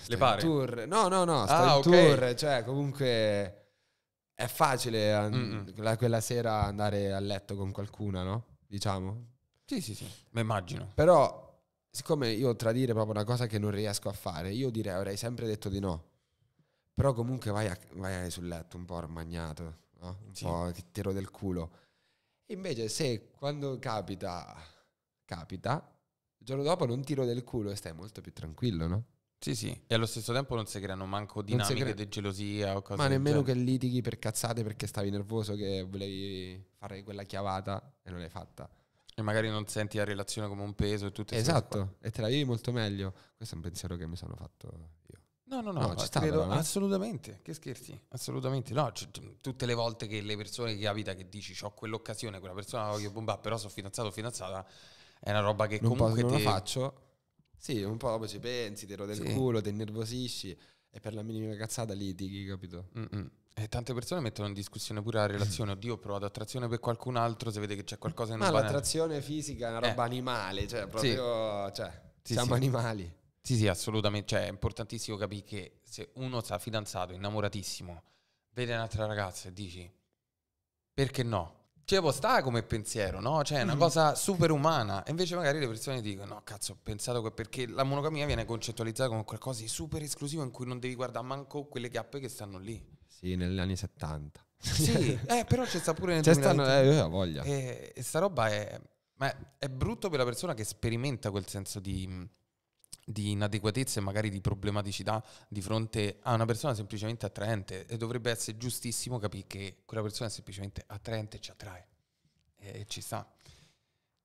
le pare? Tour. No, no, no, ah, okay. tour, cioè comunque è facile mm-hmm. quella sera andare a letto con qualcuna, no? Diciamo. Sì, sì, sì, ma immagino. Però, siccome io tradire proprio una cosa che non riesco a fare, io direi avrei sempre detto di no. Però comunque vai, a, vai sul letto un po' armagnato, no? un sì. po' ti tiro del culo. Invece se quando capita, capita, il giorno dopo non tiro del culo e stai molto più tranquillo, no? Sì, sì, e allo stesso tempo non si creano manco dinamiche crea... di gelosia o cose Ma nemmeno che litighi per cazzate perché stavi nervoso che volevi fare quella chiavata e non l'hai fatta. E magari non senti la relazione come un peso e tutte Esatto, e te la vivi molto meglio. Questo è un pensiero che mi sono fatto io. No, no, no, no ci credo, però, assolutamente, che scherzi, assolutamente. No, c- tutte le volte che le persone che capita che dici ho quell'occasione, quella persona voglio bombare, però sono fidanzato o fidanzata, è una roba che non comunque posso, non te... lo faccio sì, un po' ci pensi, ti rode sì. il culo, ti innervosisci e per la minima cazzata litighi, capito? Mm-mm. E tante persone mettono in discussione pure la relazione. *laughs* Oddio, provo ad attrazione per qualcun altro se vede che c'è qualcosa in non Ma l'attrazione nel... fisica è una roba eh. animale, cioè proprio. Sì. Cioè, sì, siamo sì. animali. Sì, sì, assolutamente. Cioè, è importantissimo capire che se uno sta fidanzato, innamoratissimo, vede un'altra ragazza e dici perché no? Cioè, può stare come pensiero, no? Cioè, è una mm. cosa superumana. E invece magari le persone dicono, no, cazzo, ho pensato che perché la monogamia viene concettualizzata come qualcosa di super esclusivo in cui non devi guardare manco quelle chiappe che stanno lì. Sì, negli anni 70. sì, eh, però c'è sta pure nel c'è 2020. Stanno, eh, io voglia. E, eh, e sta roba è... Ma è, è brutto per la persona che sperimenta quel senso di di inadeguatezza e magari di problematicità di fronte a una persona semplicemente attraente e dovrebbe essere giustissimo capire che quella persona è semplicemente attraente e ci attrae e ci sta.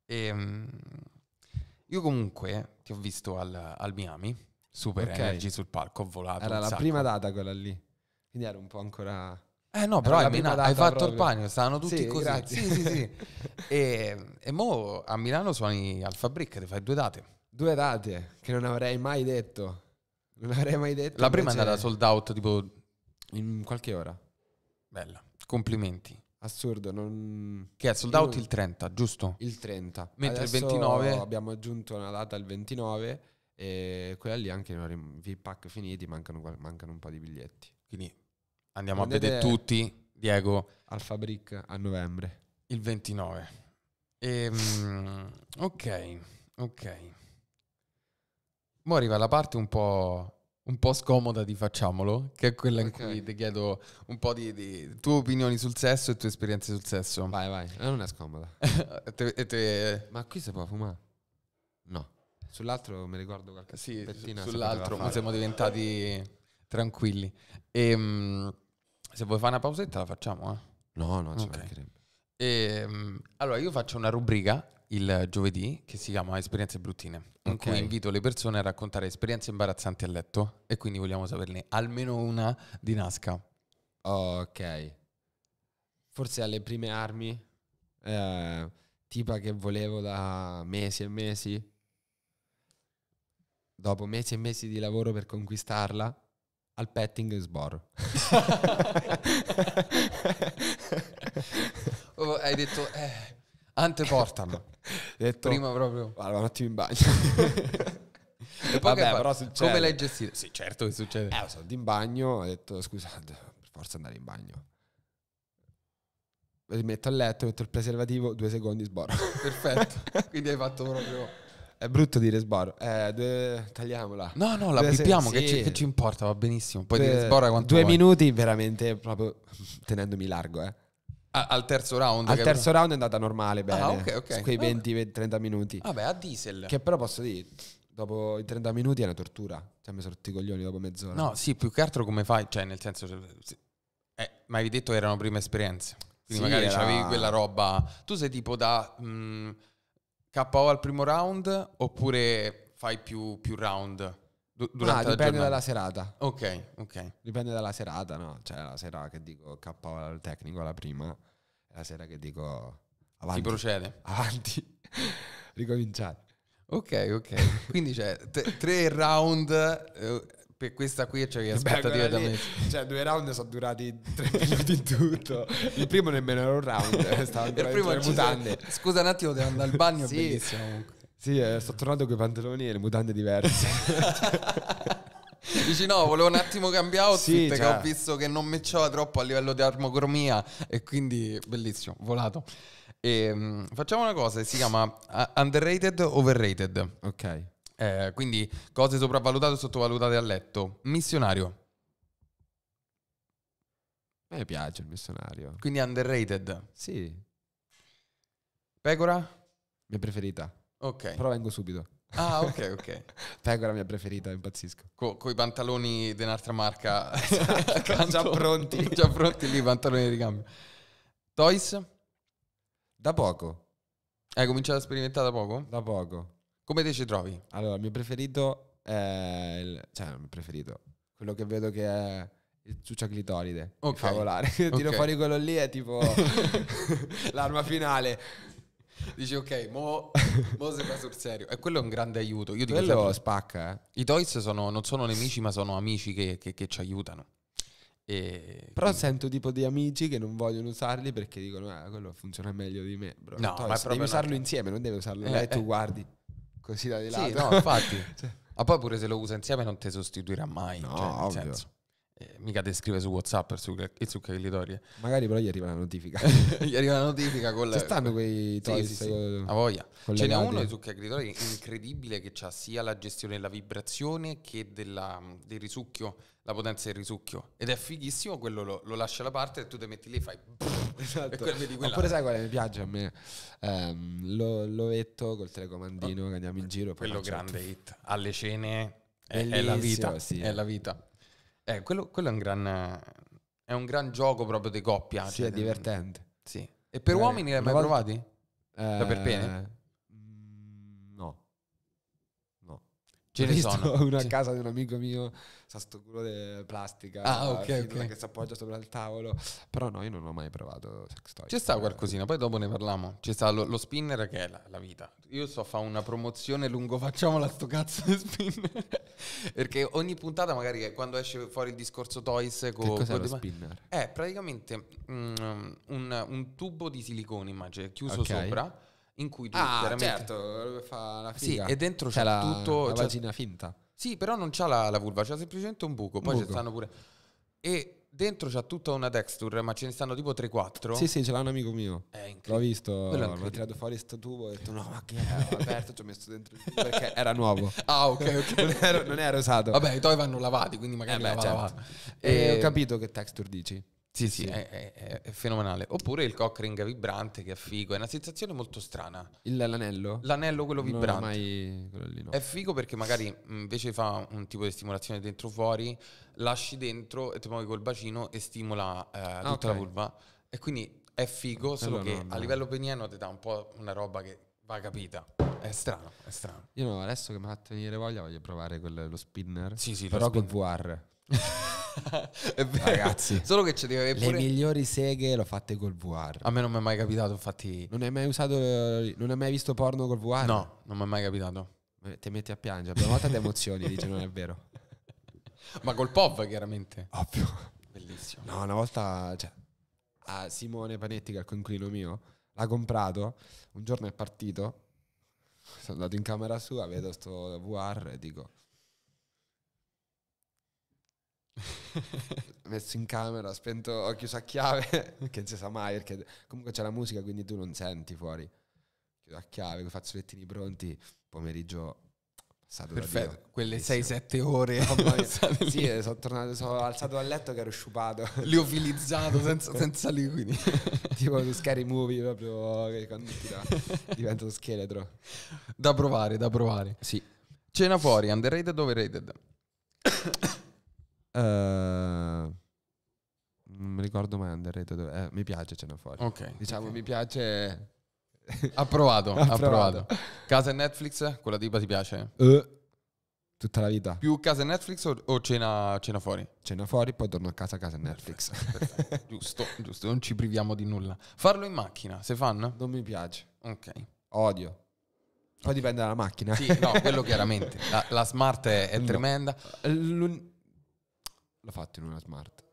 E, ehm, io comunque ti ho visto al, al Miami, super okay. energy sul palco, ho volato. Era la sacco. prima data quella lì, quindi ero un po' ancora... Eh no, però hai, fatto proprio. il bagno, stavano tutti sì, così. Sì, sì, sì. e, e mo a Milano suoni al Fabric, ti fai due date. Due date che non avrei mai detto. Non avrei mai detto. La prima è andata sold out tipo in qualche ora. Bella. Complimenti. Assurdo, non... Che è sold out non... il 30, giusto? Il 30. Mentre Adesso il 29... Abbiamo aggiunto una data il 29 e quella lì anche non v finiti, mancano, mancano, un po' di biglietti. Quindi andiamo Andate a vedere tutti, Diego. Al Fabric a novembre. Il 29. E, ehm, ok, ok. Mo' arriva la parte un po', un po', scomoda di facciamolo, che è quella in cui ti chiedo un po' di, di, tue opinioni sul sesso e tue esperienze sul sesso. Vai, vai, eh, non è scomoda. *laughs* te, te... Ma qui si può fumare? No. Sull'altro mi ricordo qualche sì, pettina. sull'altro, siamo diventati tranquilli. E, ehm, mh, se vuoi fare una pausetta la facciamo, eh? No, no, ci okay. mancherebbe. E, ehm, allora, io faccio una rubrica il giovedì che si chiama Esperienze bruttine, okay. in cui invito le persone a raccontare esperienze imbarazzanti a letto e quindi vogliamo saperne almeno una di Nasca. Ok. Forse alle prime armi, eh, tipa che volevo da mesi e mesi, dopo mesi e mesi di lavoro per conquistarla, al petting sbor. *laughs* *laughs* Oh, hai detto, eh, Ante Hai *laughs* detto, Prima proprio. Allora, un attimo in bagno. *laughs* E poi Vabbè, però Come l'hai gestito? Sì, certo che succede. Eh, sono in bagno, ho detto scusate, per forza andare in bagno. Mi metto a letto, metto il preservativo, due secondi sboro. *laughs* Perfetto, quindi hai fatto proprio... È brutto dire sboro. Eh, due... tagliamola. No, no, la pippiamo, se... che, che, ci importa, va benissimo. Poi due, dire sboro quanto Due vuoi. minuti veramente proprio tenendomi largo, eh. Al terzo round? Al terzo però... round è andata normale, ah, bene. Ah, ok, ok. Su quei 20-30 ah, minuti. Vabbè, a diesel. Che però posso dire, dopo i 30 minuti è una tortura. Cioè, mi sono rotti i coglioni dopo mezz'ora. No, sì, più che altro come fai? Cioè, nel senso... Cioè, eh, ma avevi detto erano prime esperienze. Quindi sì, magari era... avevi quella roba... Tu sei tipo da mh, mm, KO al primo round oppure fai più, più round? ah, dipende dalla serata. Ok, ok. Dipende dalla serata, no? Cioè, la sera che dico K al tecnico, la prima, la sera che dico avanti. Si procede. *laughs* Avanti, ricominciare. Ok, ok. Quindi c'è cioè, t- tre round eh, per questa qui, cioè che aspettative da me. Cioè, due round sono durati tre minuti in tutto. Il primo nemmeno era un round, eh, stava ancora in mutande. Sei... Scusa un attimo, devo andare al bagno, sì. bellissimo comunque. Sì, eh, sto tornando con i pantaloni e le mutande diverse. *laughs* Dici no, volevo un attimo cambiare outfit sì, cioè. ho visto che non matchava troppo a livello di armocromia e quindi bellissimo, volato. E, ehm, facciamo una cosa, si chiama eh, underrated overrated. Ok. Eh, quindi cose sopravvalutate o sottovalutate a letto. Missionario. A me piace il missionario. Quindi underrated. Sì. Pecora? Mia preferita. Ok. Però vengo subito. Ah, ok, ok. Pecora *laughs* è la mia preferita, impazzisco. Co- con i pantaloni di un'altra marca *laughs* esatto, già pronti. *laughs* già pronti lì, i pantaloni di cambio. Toys? Da poco. Hai cominciato a sperimentare da poco? Da poco. Come te ci trovi? Allora, il mio preferito è... Il, cioè, il mio preferito. Quello che vedo che è il succiaclitoride. Ok. Favolare. Okay. Tiro fuori quello lì è tipo l'arma finale. Dici ok, mo, mo si fa sul serio. E quello è un grande aiuto. Io quello dico quello spacca. Eh. I toys sono, non sono nemici, ma sono amici che, che, che ci aiutano. E Però quindi... sento tipo di amici che non vogliono usarli perché dicono ah, quello funziona meglio di me. Bro. No, toys, ma devi usarlo no. insieme, non devi usarlo. Eh, eh, tu guardi così da di là. Sì, no, infatti. *laughs* cioè. Ma poi pure se lo usa insieme non ti sostituirà mai. No, cioè, eh, mica ti scrive su WhatsApp per succa, il succa che li toglie. Magari però gli arriva la notifica. *laughs* gli arriva la notifica con le... Ci stanno quei toys. Sì, sì, sì. A voglia. Ce n'è uno di succa che li incredibile che ha sia la gestione della vibrazione che della, del risucchio, la potenza del risucchio. Ed è fighissimo, quello lo, lo lascia da parte e tu te metti lì e fai... *laughs* Esatto. E Oppure sai quale mi piace a me? Um, lo, l'ovetto col telecomandino oh. che andiamo in giro. Quello grande *laughs* hit. Alle cene è, è la vita. Sì. È la vita. Eh, quello, quello è, un gran, è, un gran, gioco proprio di coppia. Sì, cioè, è divertente. Sì. E per eh, uomini l'hai mai volta... provati? Eh, da cioè, per pene? Ce ne sono. *laughs* Una a casa di un amico mio, sa sto culo di plastica ah, okay, okay. che si appoggia sopra il tavolo. Però no, io non ho mai provato sex toy. C'è sta qualcosina, poi dopo ne parliamo. C'è sta lo, lo spinner che è la, la, vita. Io so fa una promozione lungo *laughs* facciamola sto cazzo di spinner. *laughs* Perché ogni puntata magari quando esce fuori il discorso toys con cos'è co- lo spinner? È eh, praticamente mm, un, un, tubo di silicone, immagine, chiuso okay. sopra in cui tu ah, chiaramente... certo, fa la figa. Sì, e dentro c'è, cioè, c'è la, tutto... La vagina finta. Sì, però non c'ha la, la vulva, c'ha semplicemente un buco. Poi ci stanno pure... E dentro c'ha tutta una texture, ma ce ne stanno tipo 3-4. Sì, sì, ce l'ha un amico mio. È incredibile. L'ho visto, l'ho tirato fuori sto tubo e ho detto no, ma che è? *laughs* Ho aperto, ci ho messo dentro il tubo perché era nuovo. *laughs* ah, ok, ok. non, era, non era usato. Vabbè, i toy vanno lavati, quindi magari eh beh, certo. E... e ho eh, capito che texture dici. Sì, sì, sì. È, è, è, fenomenale. Oppure il cockring vibrante che è figo, è una sensazione molto strana. Il, l'anello? L'anello quello vibrante. Mai... Quello lì, no. È figo perché magari invece fa un tipo di stimolazione dentro fuori, lasci dentro e ti muovi col bacino e stimola eh, ah, tutta okay. la vulva. E quindi è figo, solo allora, che no, no. a livello peniano ti dà un po' una roba che va capita. È strano, è strano. Io no, adesso che mi ha fatto venire voglia voglio provare quel, lo spinner. Sì, sì, però con VR. *laughs* *laughs* è vero. Ragazzi, solo che ci deve pure... Le migliori seghe l'ho fatte col VR. A me non mi è mai capitato, infatti. Non hai mai usato. Non hai mai visto porno col VR? No, non mi è mai capitato. Eh, ti metti a piangere. La prima volta ti emozioni, dici non è vero. *laughs* Ma col POV, chiaramente. Ovvio. Bellissimo. No, una volta. Cioè, a Simone Panetti, che è il coinquilino mio, l'ha comprato. Un giorno è partito. Sono andato in camera sua, vedo sto VR e dico. *laughs* messo in camera, spento, ho chiuso a chiave, *laughs* che non si sa mai, perché comunque c'è la musica, quindi tu non senti fuori. Chiuso a chiave, con i fazzolettini pronti, pomeriggio passato Perfetto, quelle 6-7 ore. No, *laughs* sì, eh, sono tornato, sono alzato dal letto che ero sciupato. Li ho vilizzato senza, senza liquidi. tipo su Scary Movie proprio, che quando tira, divento scheletro. Da provare, da provare. Sì. Cena fuori, underrated overrated? *coughs* Ehm, non mi ricordo mai Underrated. Eh, mi piace Cenafuori. Ok. Diciamo, okay. mi piace... *laughs* *laughs* approvato, approvato. Casa e Netflix, quella tipa ti piace? Uh, tutta la vita. Più casa e Netflix o, o cena, cena, fuori? Cena fuori, poi torno a casa, casa e Netflix. *laughs* giusto, giusto, non ci priviamo di nulla. Farlo in macchina, sei fan? Non mi piace. Ok. Odio. Poi dipende dalla macchina. Sì, no, quello chiaramente. La, la smart è, è no. tremenda. L'un- l'ho fatto in una smart.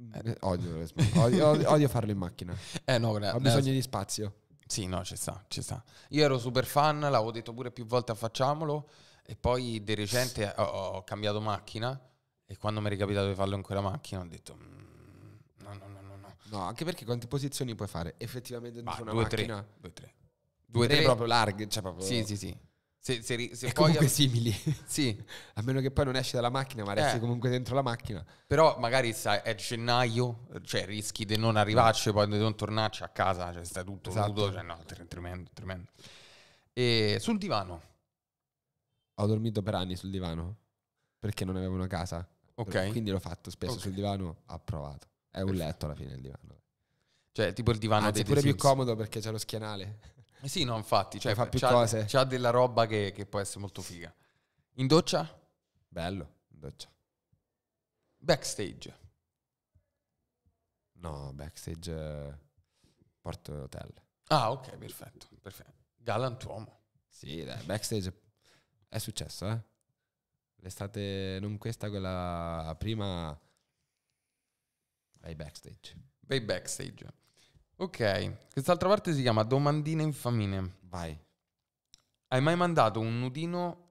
Mm. Eh. Odio le smart. *laughs* Odio, odio, odio farle in macchina. Eh, no, Ho eh, bisogno di spazio. Sì, no, ci sta, ci sta. Io ero super fan, l'avevo detto pure più volte facciamolo. E poi di recente ho, ho cambiato macchina. E quando mi è ricapitato di farlo in quella macchina, ho detto: mm, no, no, no, no. No, no anche perché quante posizioni puoi fare effettivamente dentro bah, una due, macchina? 2-3. 2-3 proprio larghe. Cioè proprio... Sì, sì, sì. Se, se, se comunque av- simili. Sì. A meno che poi non esci dalla macchina, ma resti eh. comunque dentro la macchina. Però magari sai, è gennaio, cioè rischi di non arrivarci, poi di non tornarci a casa, cioè stai tutto esatto. nudo, cioè no, tremendo, tremendo. E sul divano. Ho dormito per anni sul divano, perché non avevo una casa. Ok. Quindi l'ho fatto spesso okay. sul divano, ha provato. È un Perfetto. letto alla fine il divano. Cioè, tipo il divano Anzi, dei pure più comodo perché c'è lo schienale. Eh sì, no, infatti, cioè, fa più c'ha, cose. C'ha della roba che, che può essere molto figa. In doccia? Bello, in doccia. Backstage? No, backstage eh, porto hotel. Ah, ok, perfetto, perfetto. Galantuomo. Sì, dai, backstage è successo, eh? L'estate, non questa, quella prima, Vai backstage. Vai backstage. Ok, quest'altra parte si chiama Domandine infamine. Vai. Hai mai mandato un nudino?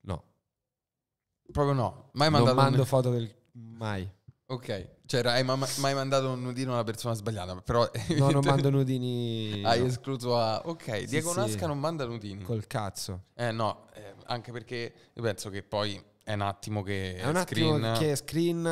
No. Proprio no. Mai mandato non mando un... foto del... Mai. Ok, cioè hai ma- mai mandato un nudino a una persona sbagliata, però... *laughs* No, non mando nudini... *laughs* Hai no. escluso a... Ok, sì, Diego sì. Nasca non manda nudini. Col cazzo. Eh no, eh, anche perché io penso che poi è un attimo che... È un screen... attimo che screen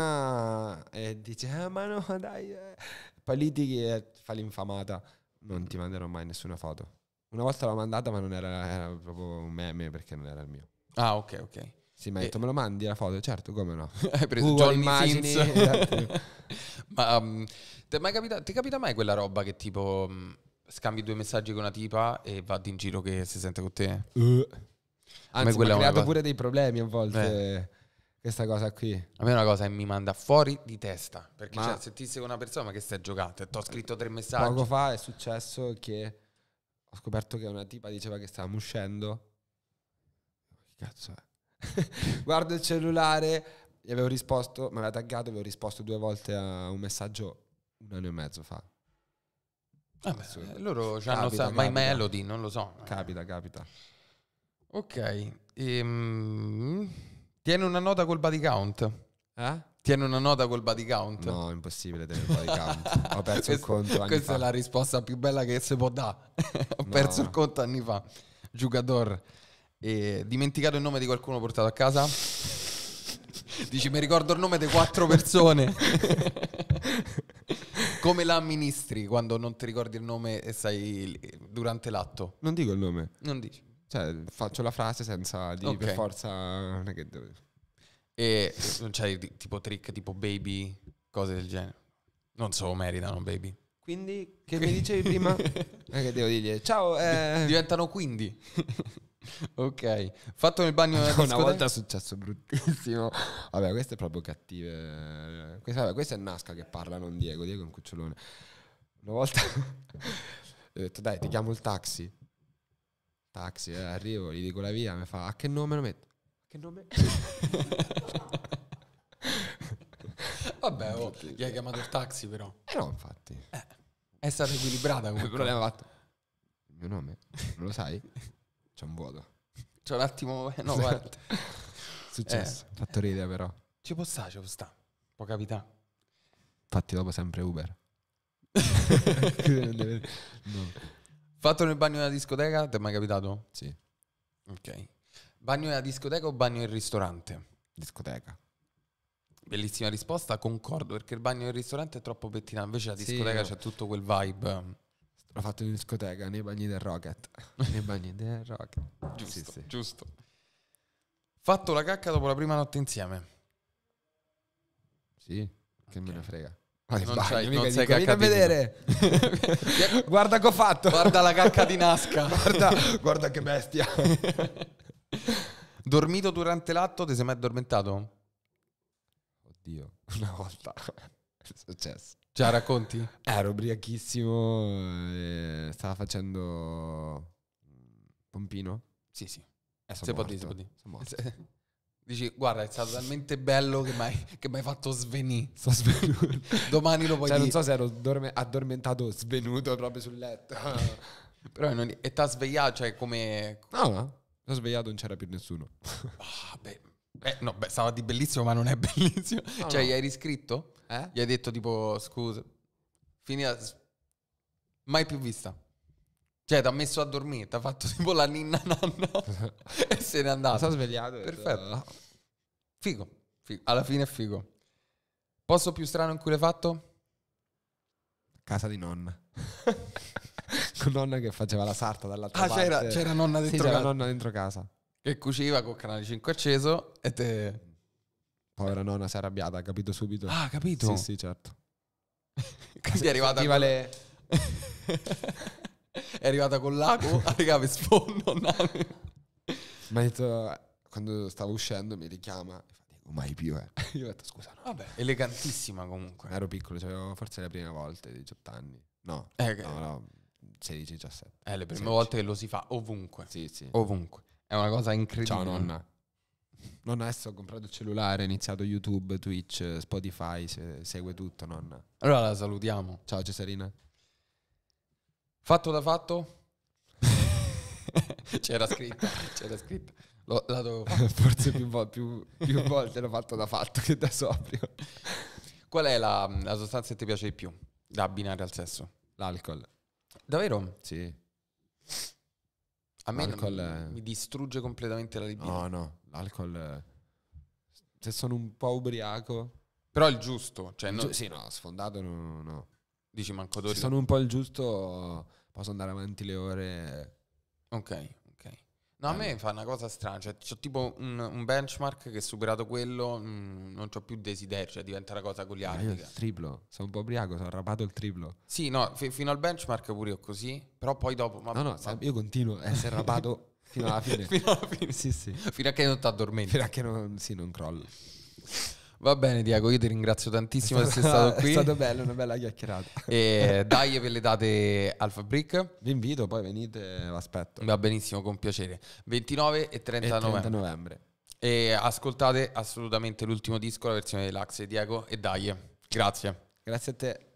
eh, e dice, ah, ma no, dai, eh. Poi e fa l'infamata. Non ti manderò mai nessuna foto. Una volta l'ho mandata, ma non era, era proprio un meme perché non era il mio. Ah, ok, ok. Sì, ma e... detto, me lo mandi la foto? Certo, come no? *laughs* Hai preso Google immagini. *laughs* esatto. *laughs* ma um, ti capita, capita mai quella roba che tipo um, scambi due messaggi con una tipa e va in giro che si sente con te? Uh. Anzi, mi ha creato pure dei problemi a volte. Beh questa cosa qui. A me è una cosa che mi manda fuori di testa, perché ma cioè, se ti segue una persona ma che stai giocando, ti ho scritto tre messaggi. Poco fa è successo che ho scoperto che una tipa diceva che stavamo uscendo. Che cazzo è? *laughs* Guardo il cellulare, gli avevo risposto, mi l'ha taggato, avevo risposto due volte a un messaggio un anno e mezzo fa. Vabbè, loro hanno sa- My Melody, non lo so. Capita, capita. Ok. Ehm... Tieni una nota col body count. Eh? Tiene una nota col body count. No, impossibile tenere il body count. *laughs* Ho perso questo, il conto. Questa fa. Questa è la risposta più bella che si può dare. *laughs* Ho no. perso il conto anni fa. Giocatore. E dimenticato il nome di qualcuno portato a casa? *laughs* Dici, mi ricordo il nome di quattro persone. Come la amministri quando non ti ricordi il nome e sai durante l'atto? Non dico il nome. Non dici. Cioè, faccio la frase senza di okay. per forza. E non c'è tipo trick, tipo baby, cose del genere. Non so, meritano baby. Quindi, che mi dicevi prima? eh, *laughs* che devo dirgli? Ciao, eh. diventano quindi. *laughs* ok, fatto nel bagno della *laughs* Una volta è successo bruttissimo. Vabbè, queste è proprio cattive. Questa, vabbè, questa è Nasca che parla, non Diego. Diego è un cucciolone. Una volta ho detto, dai, ti chiamo il taxi. Taxi, eh, arrivo, gli dico la via, mi fa, a che nome lo metto? A che nome? *laughs* Vabbè, oh, gli hai chiamato il taxi però. Eh no, infatti. Eh, è stata equilibrata comunque. Il problema fatto. Il mio nome? Non lo sai? C'è un vuoto. C'è un attimo... Eh, no, esatto. guarda. *laughs* Successo. Eh. Fatto ridere però. Ci può stare, ci può stare. Può capitare. Infatti dopo sempre Uber. *laughs* no. Fatto nel bagno della discoteca, ti è mai capitato? Sì. Ok. Bagno nella discoteca o bagno in ristorante? Discoteca. Bellissima risposta, concordo, perché il bagno in ristorante è troppo pettinato, invece la discoteca sì, c'è tutto quel vibe. L'ho fatto in discoteca, nei bagni del Rocket. nei bagni del Rocket. *laughs* Giusto, sì, sì. giusto. Fatto la cacca dopo la prima notte insieme. Sì, che okay. me ne frega. Vai, non, bagno, non dico, vedere. *laughs* guarda che ho fatto. Guarda la cacca di Nasca. *laughs* guarda, guarda che bestia. *laughs* Dormito durante l'atto, ti sei mai addormentato? Oddio, una volta è successo. Già racconti? Ero ubriachissimo, eh, stava facendo mm, pompino. Sì, sì. Eh, si può dire, Dici, guarda, è stato talmente bello che mi hai fatto svenire. *laughs* Sto svenuto. Domani lo puoi cioè, dire. Non so se ero dorme- addormentato, svenuto proprio sul letto. *laughs* Però non, e ti ha svegliato, cioè come... No, no. L'ho svegliato non c'era più nessuno. Ah, beh, beh, no, beh, stava di bellissimo, ma non è *laughs* bellissimo. No, cioè, no. gli hai riscritto? Eh? Gli hai detto tipo, scusa, finita... Mai più vista. Cioè, ti ha messo a dormire, ti ha fatto *laughs* tipo la ninna nanna e se n'è andato. Si è svegliato. Perfetto. Ah". Figo. figo. Alla fine è figo. Posso più strano in cui l'hai fatto? Casa di nonna. *laughs* con nonna che faceva la sarta dall'altra ah, parte. C'era, c'era nonna dentro sì, c'era casa. nonna dentro casa. Che cuciva col canale 5 acceso e te... Povera nonna si è arrabbiata, ha capito subito. Ah, capito? Sì, sì, certo. Quindi *laughs* è arrivata... Con... Le... È arrivata con l'acqua, ah, *laughs* raga, per sfondo. *laughs* Mi ha detto, quando stavo uscendo, mi richiama. mai più, eh. *laughs* Io ho detto, scusa, no. Vabbè, elegantissima comunque. Ero piccolo, cioè, forse la prima volta, 18 anni. No, eh, no, no, 16, 17. È eh, le prime 16. volte che lo si fa ovunque. Sì, sì. Ovunque. È una cosa incredibile. Ciao nonna. Nonna, adesso ho comprato il cellulare, ho iniziato YouTube, Twitch, Spotify, segue tutto, nonna. Allora la salutiamo. Ciao Cesarina. Fatto da fatto, *laughs* c'era scritto, c'era scritto. Lo, la dovevo fare. *laughs* Forse più, vo- più, più volte l'ho fatto da fatto che da sobrio. Qual è la, la sostanza che ti piace di più da abbinare al sesso? L'alcol. Davvero? Sì. A me L'alcol non- è- mi distrugge completamente la libido. No, no, l'alcol... eh, Se sono un po' ubriaco... Però il giusto, cioè non- Giu- sì, no, sfondato no, no. Dici manco Dorico? Se sono un po' il giusto posso andare avanti le ore. Ok, ok. No, a me fa una cosa strana, cioè c'ho tipo un, un benchmark che superato quello mh, mm, non ho più desiderio, cioè diventa una cosa eh, goliardica. io il triplo, sono un po' ubriaco, sono rapato il triplo. Sì, no, f- fino al benchmark pure io così, però poi dopo... Ma, no, no, ma... io continuo a essere arrapato fino alla *laughs* fine. fino alla fine? Sì, sì. Fino a che non ti addormenti. Fino a che non, sì, non crollo. Va bene, Diego, io ti ringrazio tantissimo per essere stato *laughs* qui. È stato bello, una bella chiacchierata. E dai per le date al Fabric. Vi invito, poi venite, l'aspetto. Va benissimo, con piacere. 29 e 30, e 30 novembre. novembre. E ascoltate assolutamente l'ultimo disco, la versione deluxe di Diego e Dai. Grazie. Grazie a te.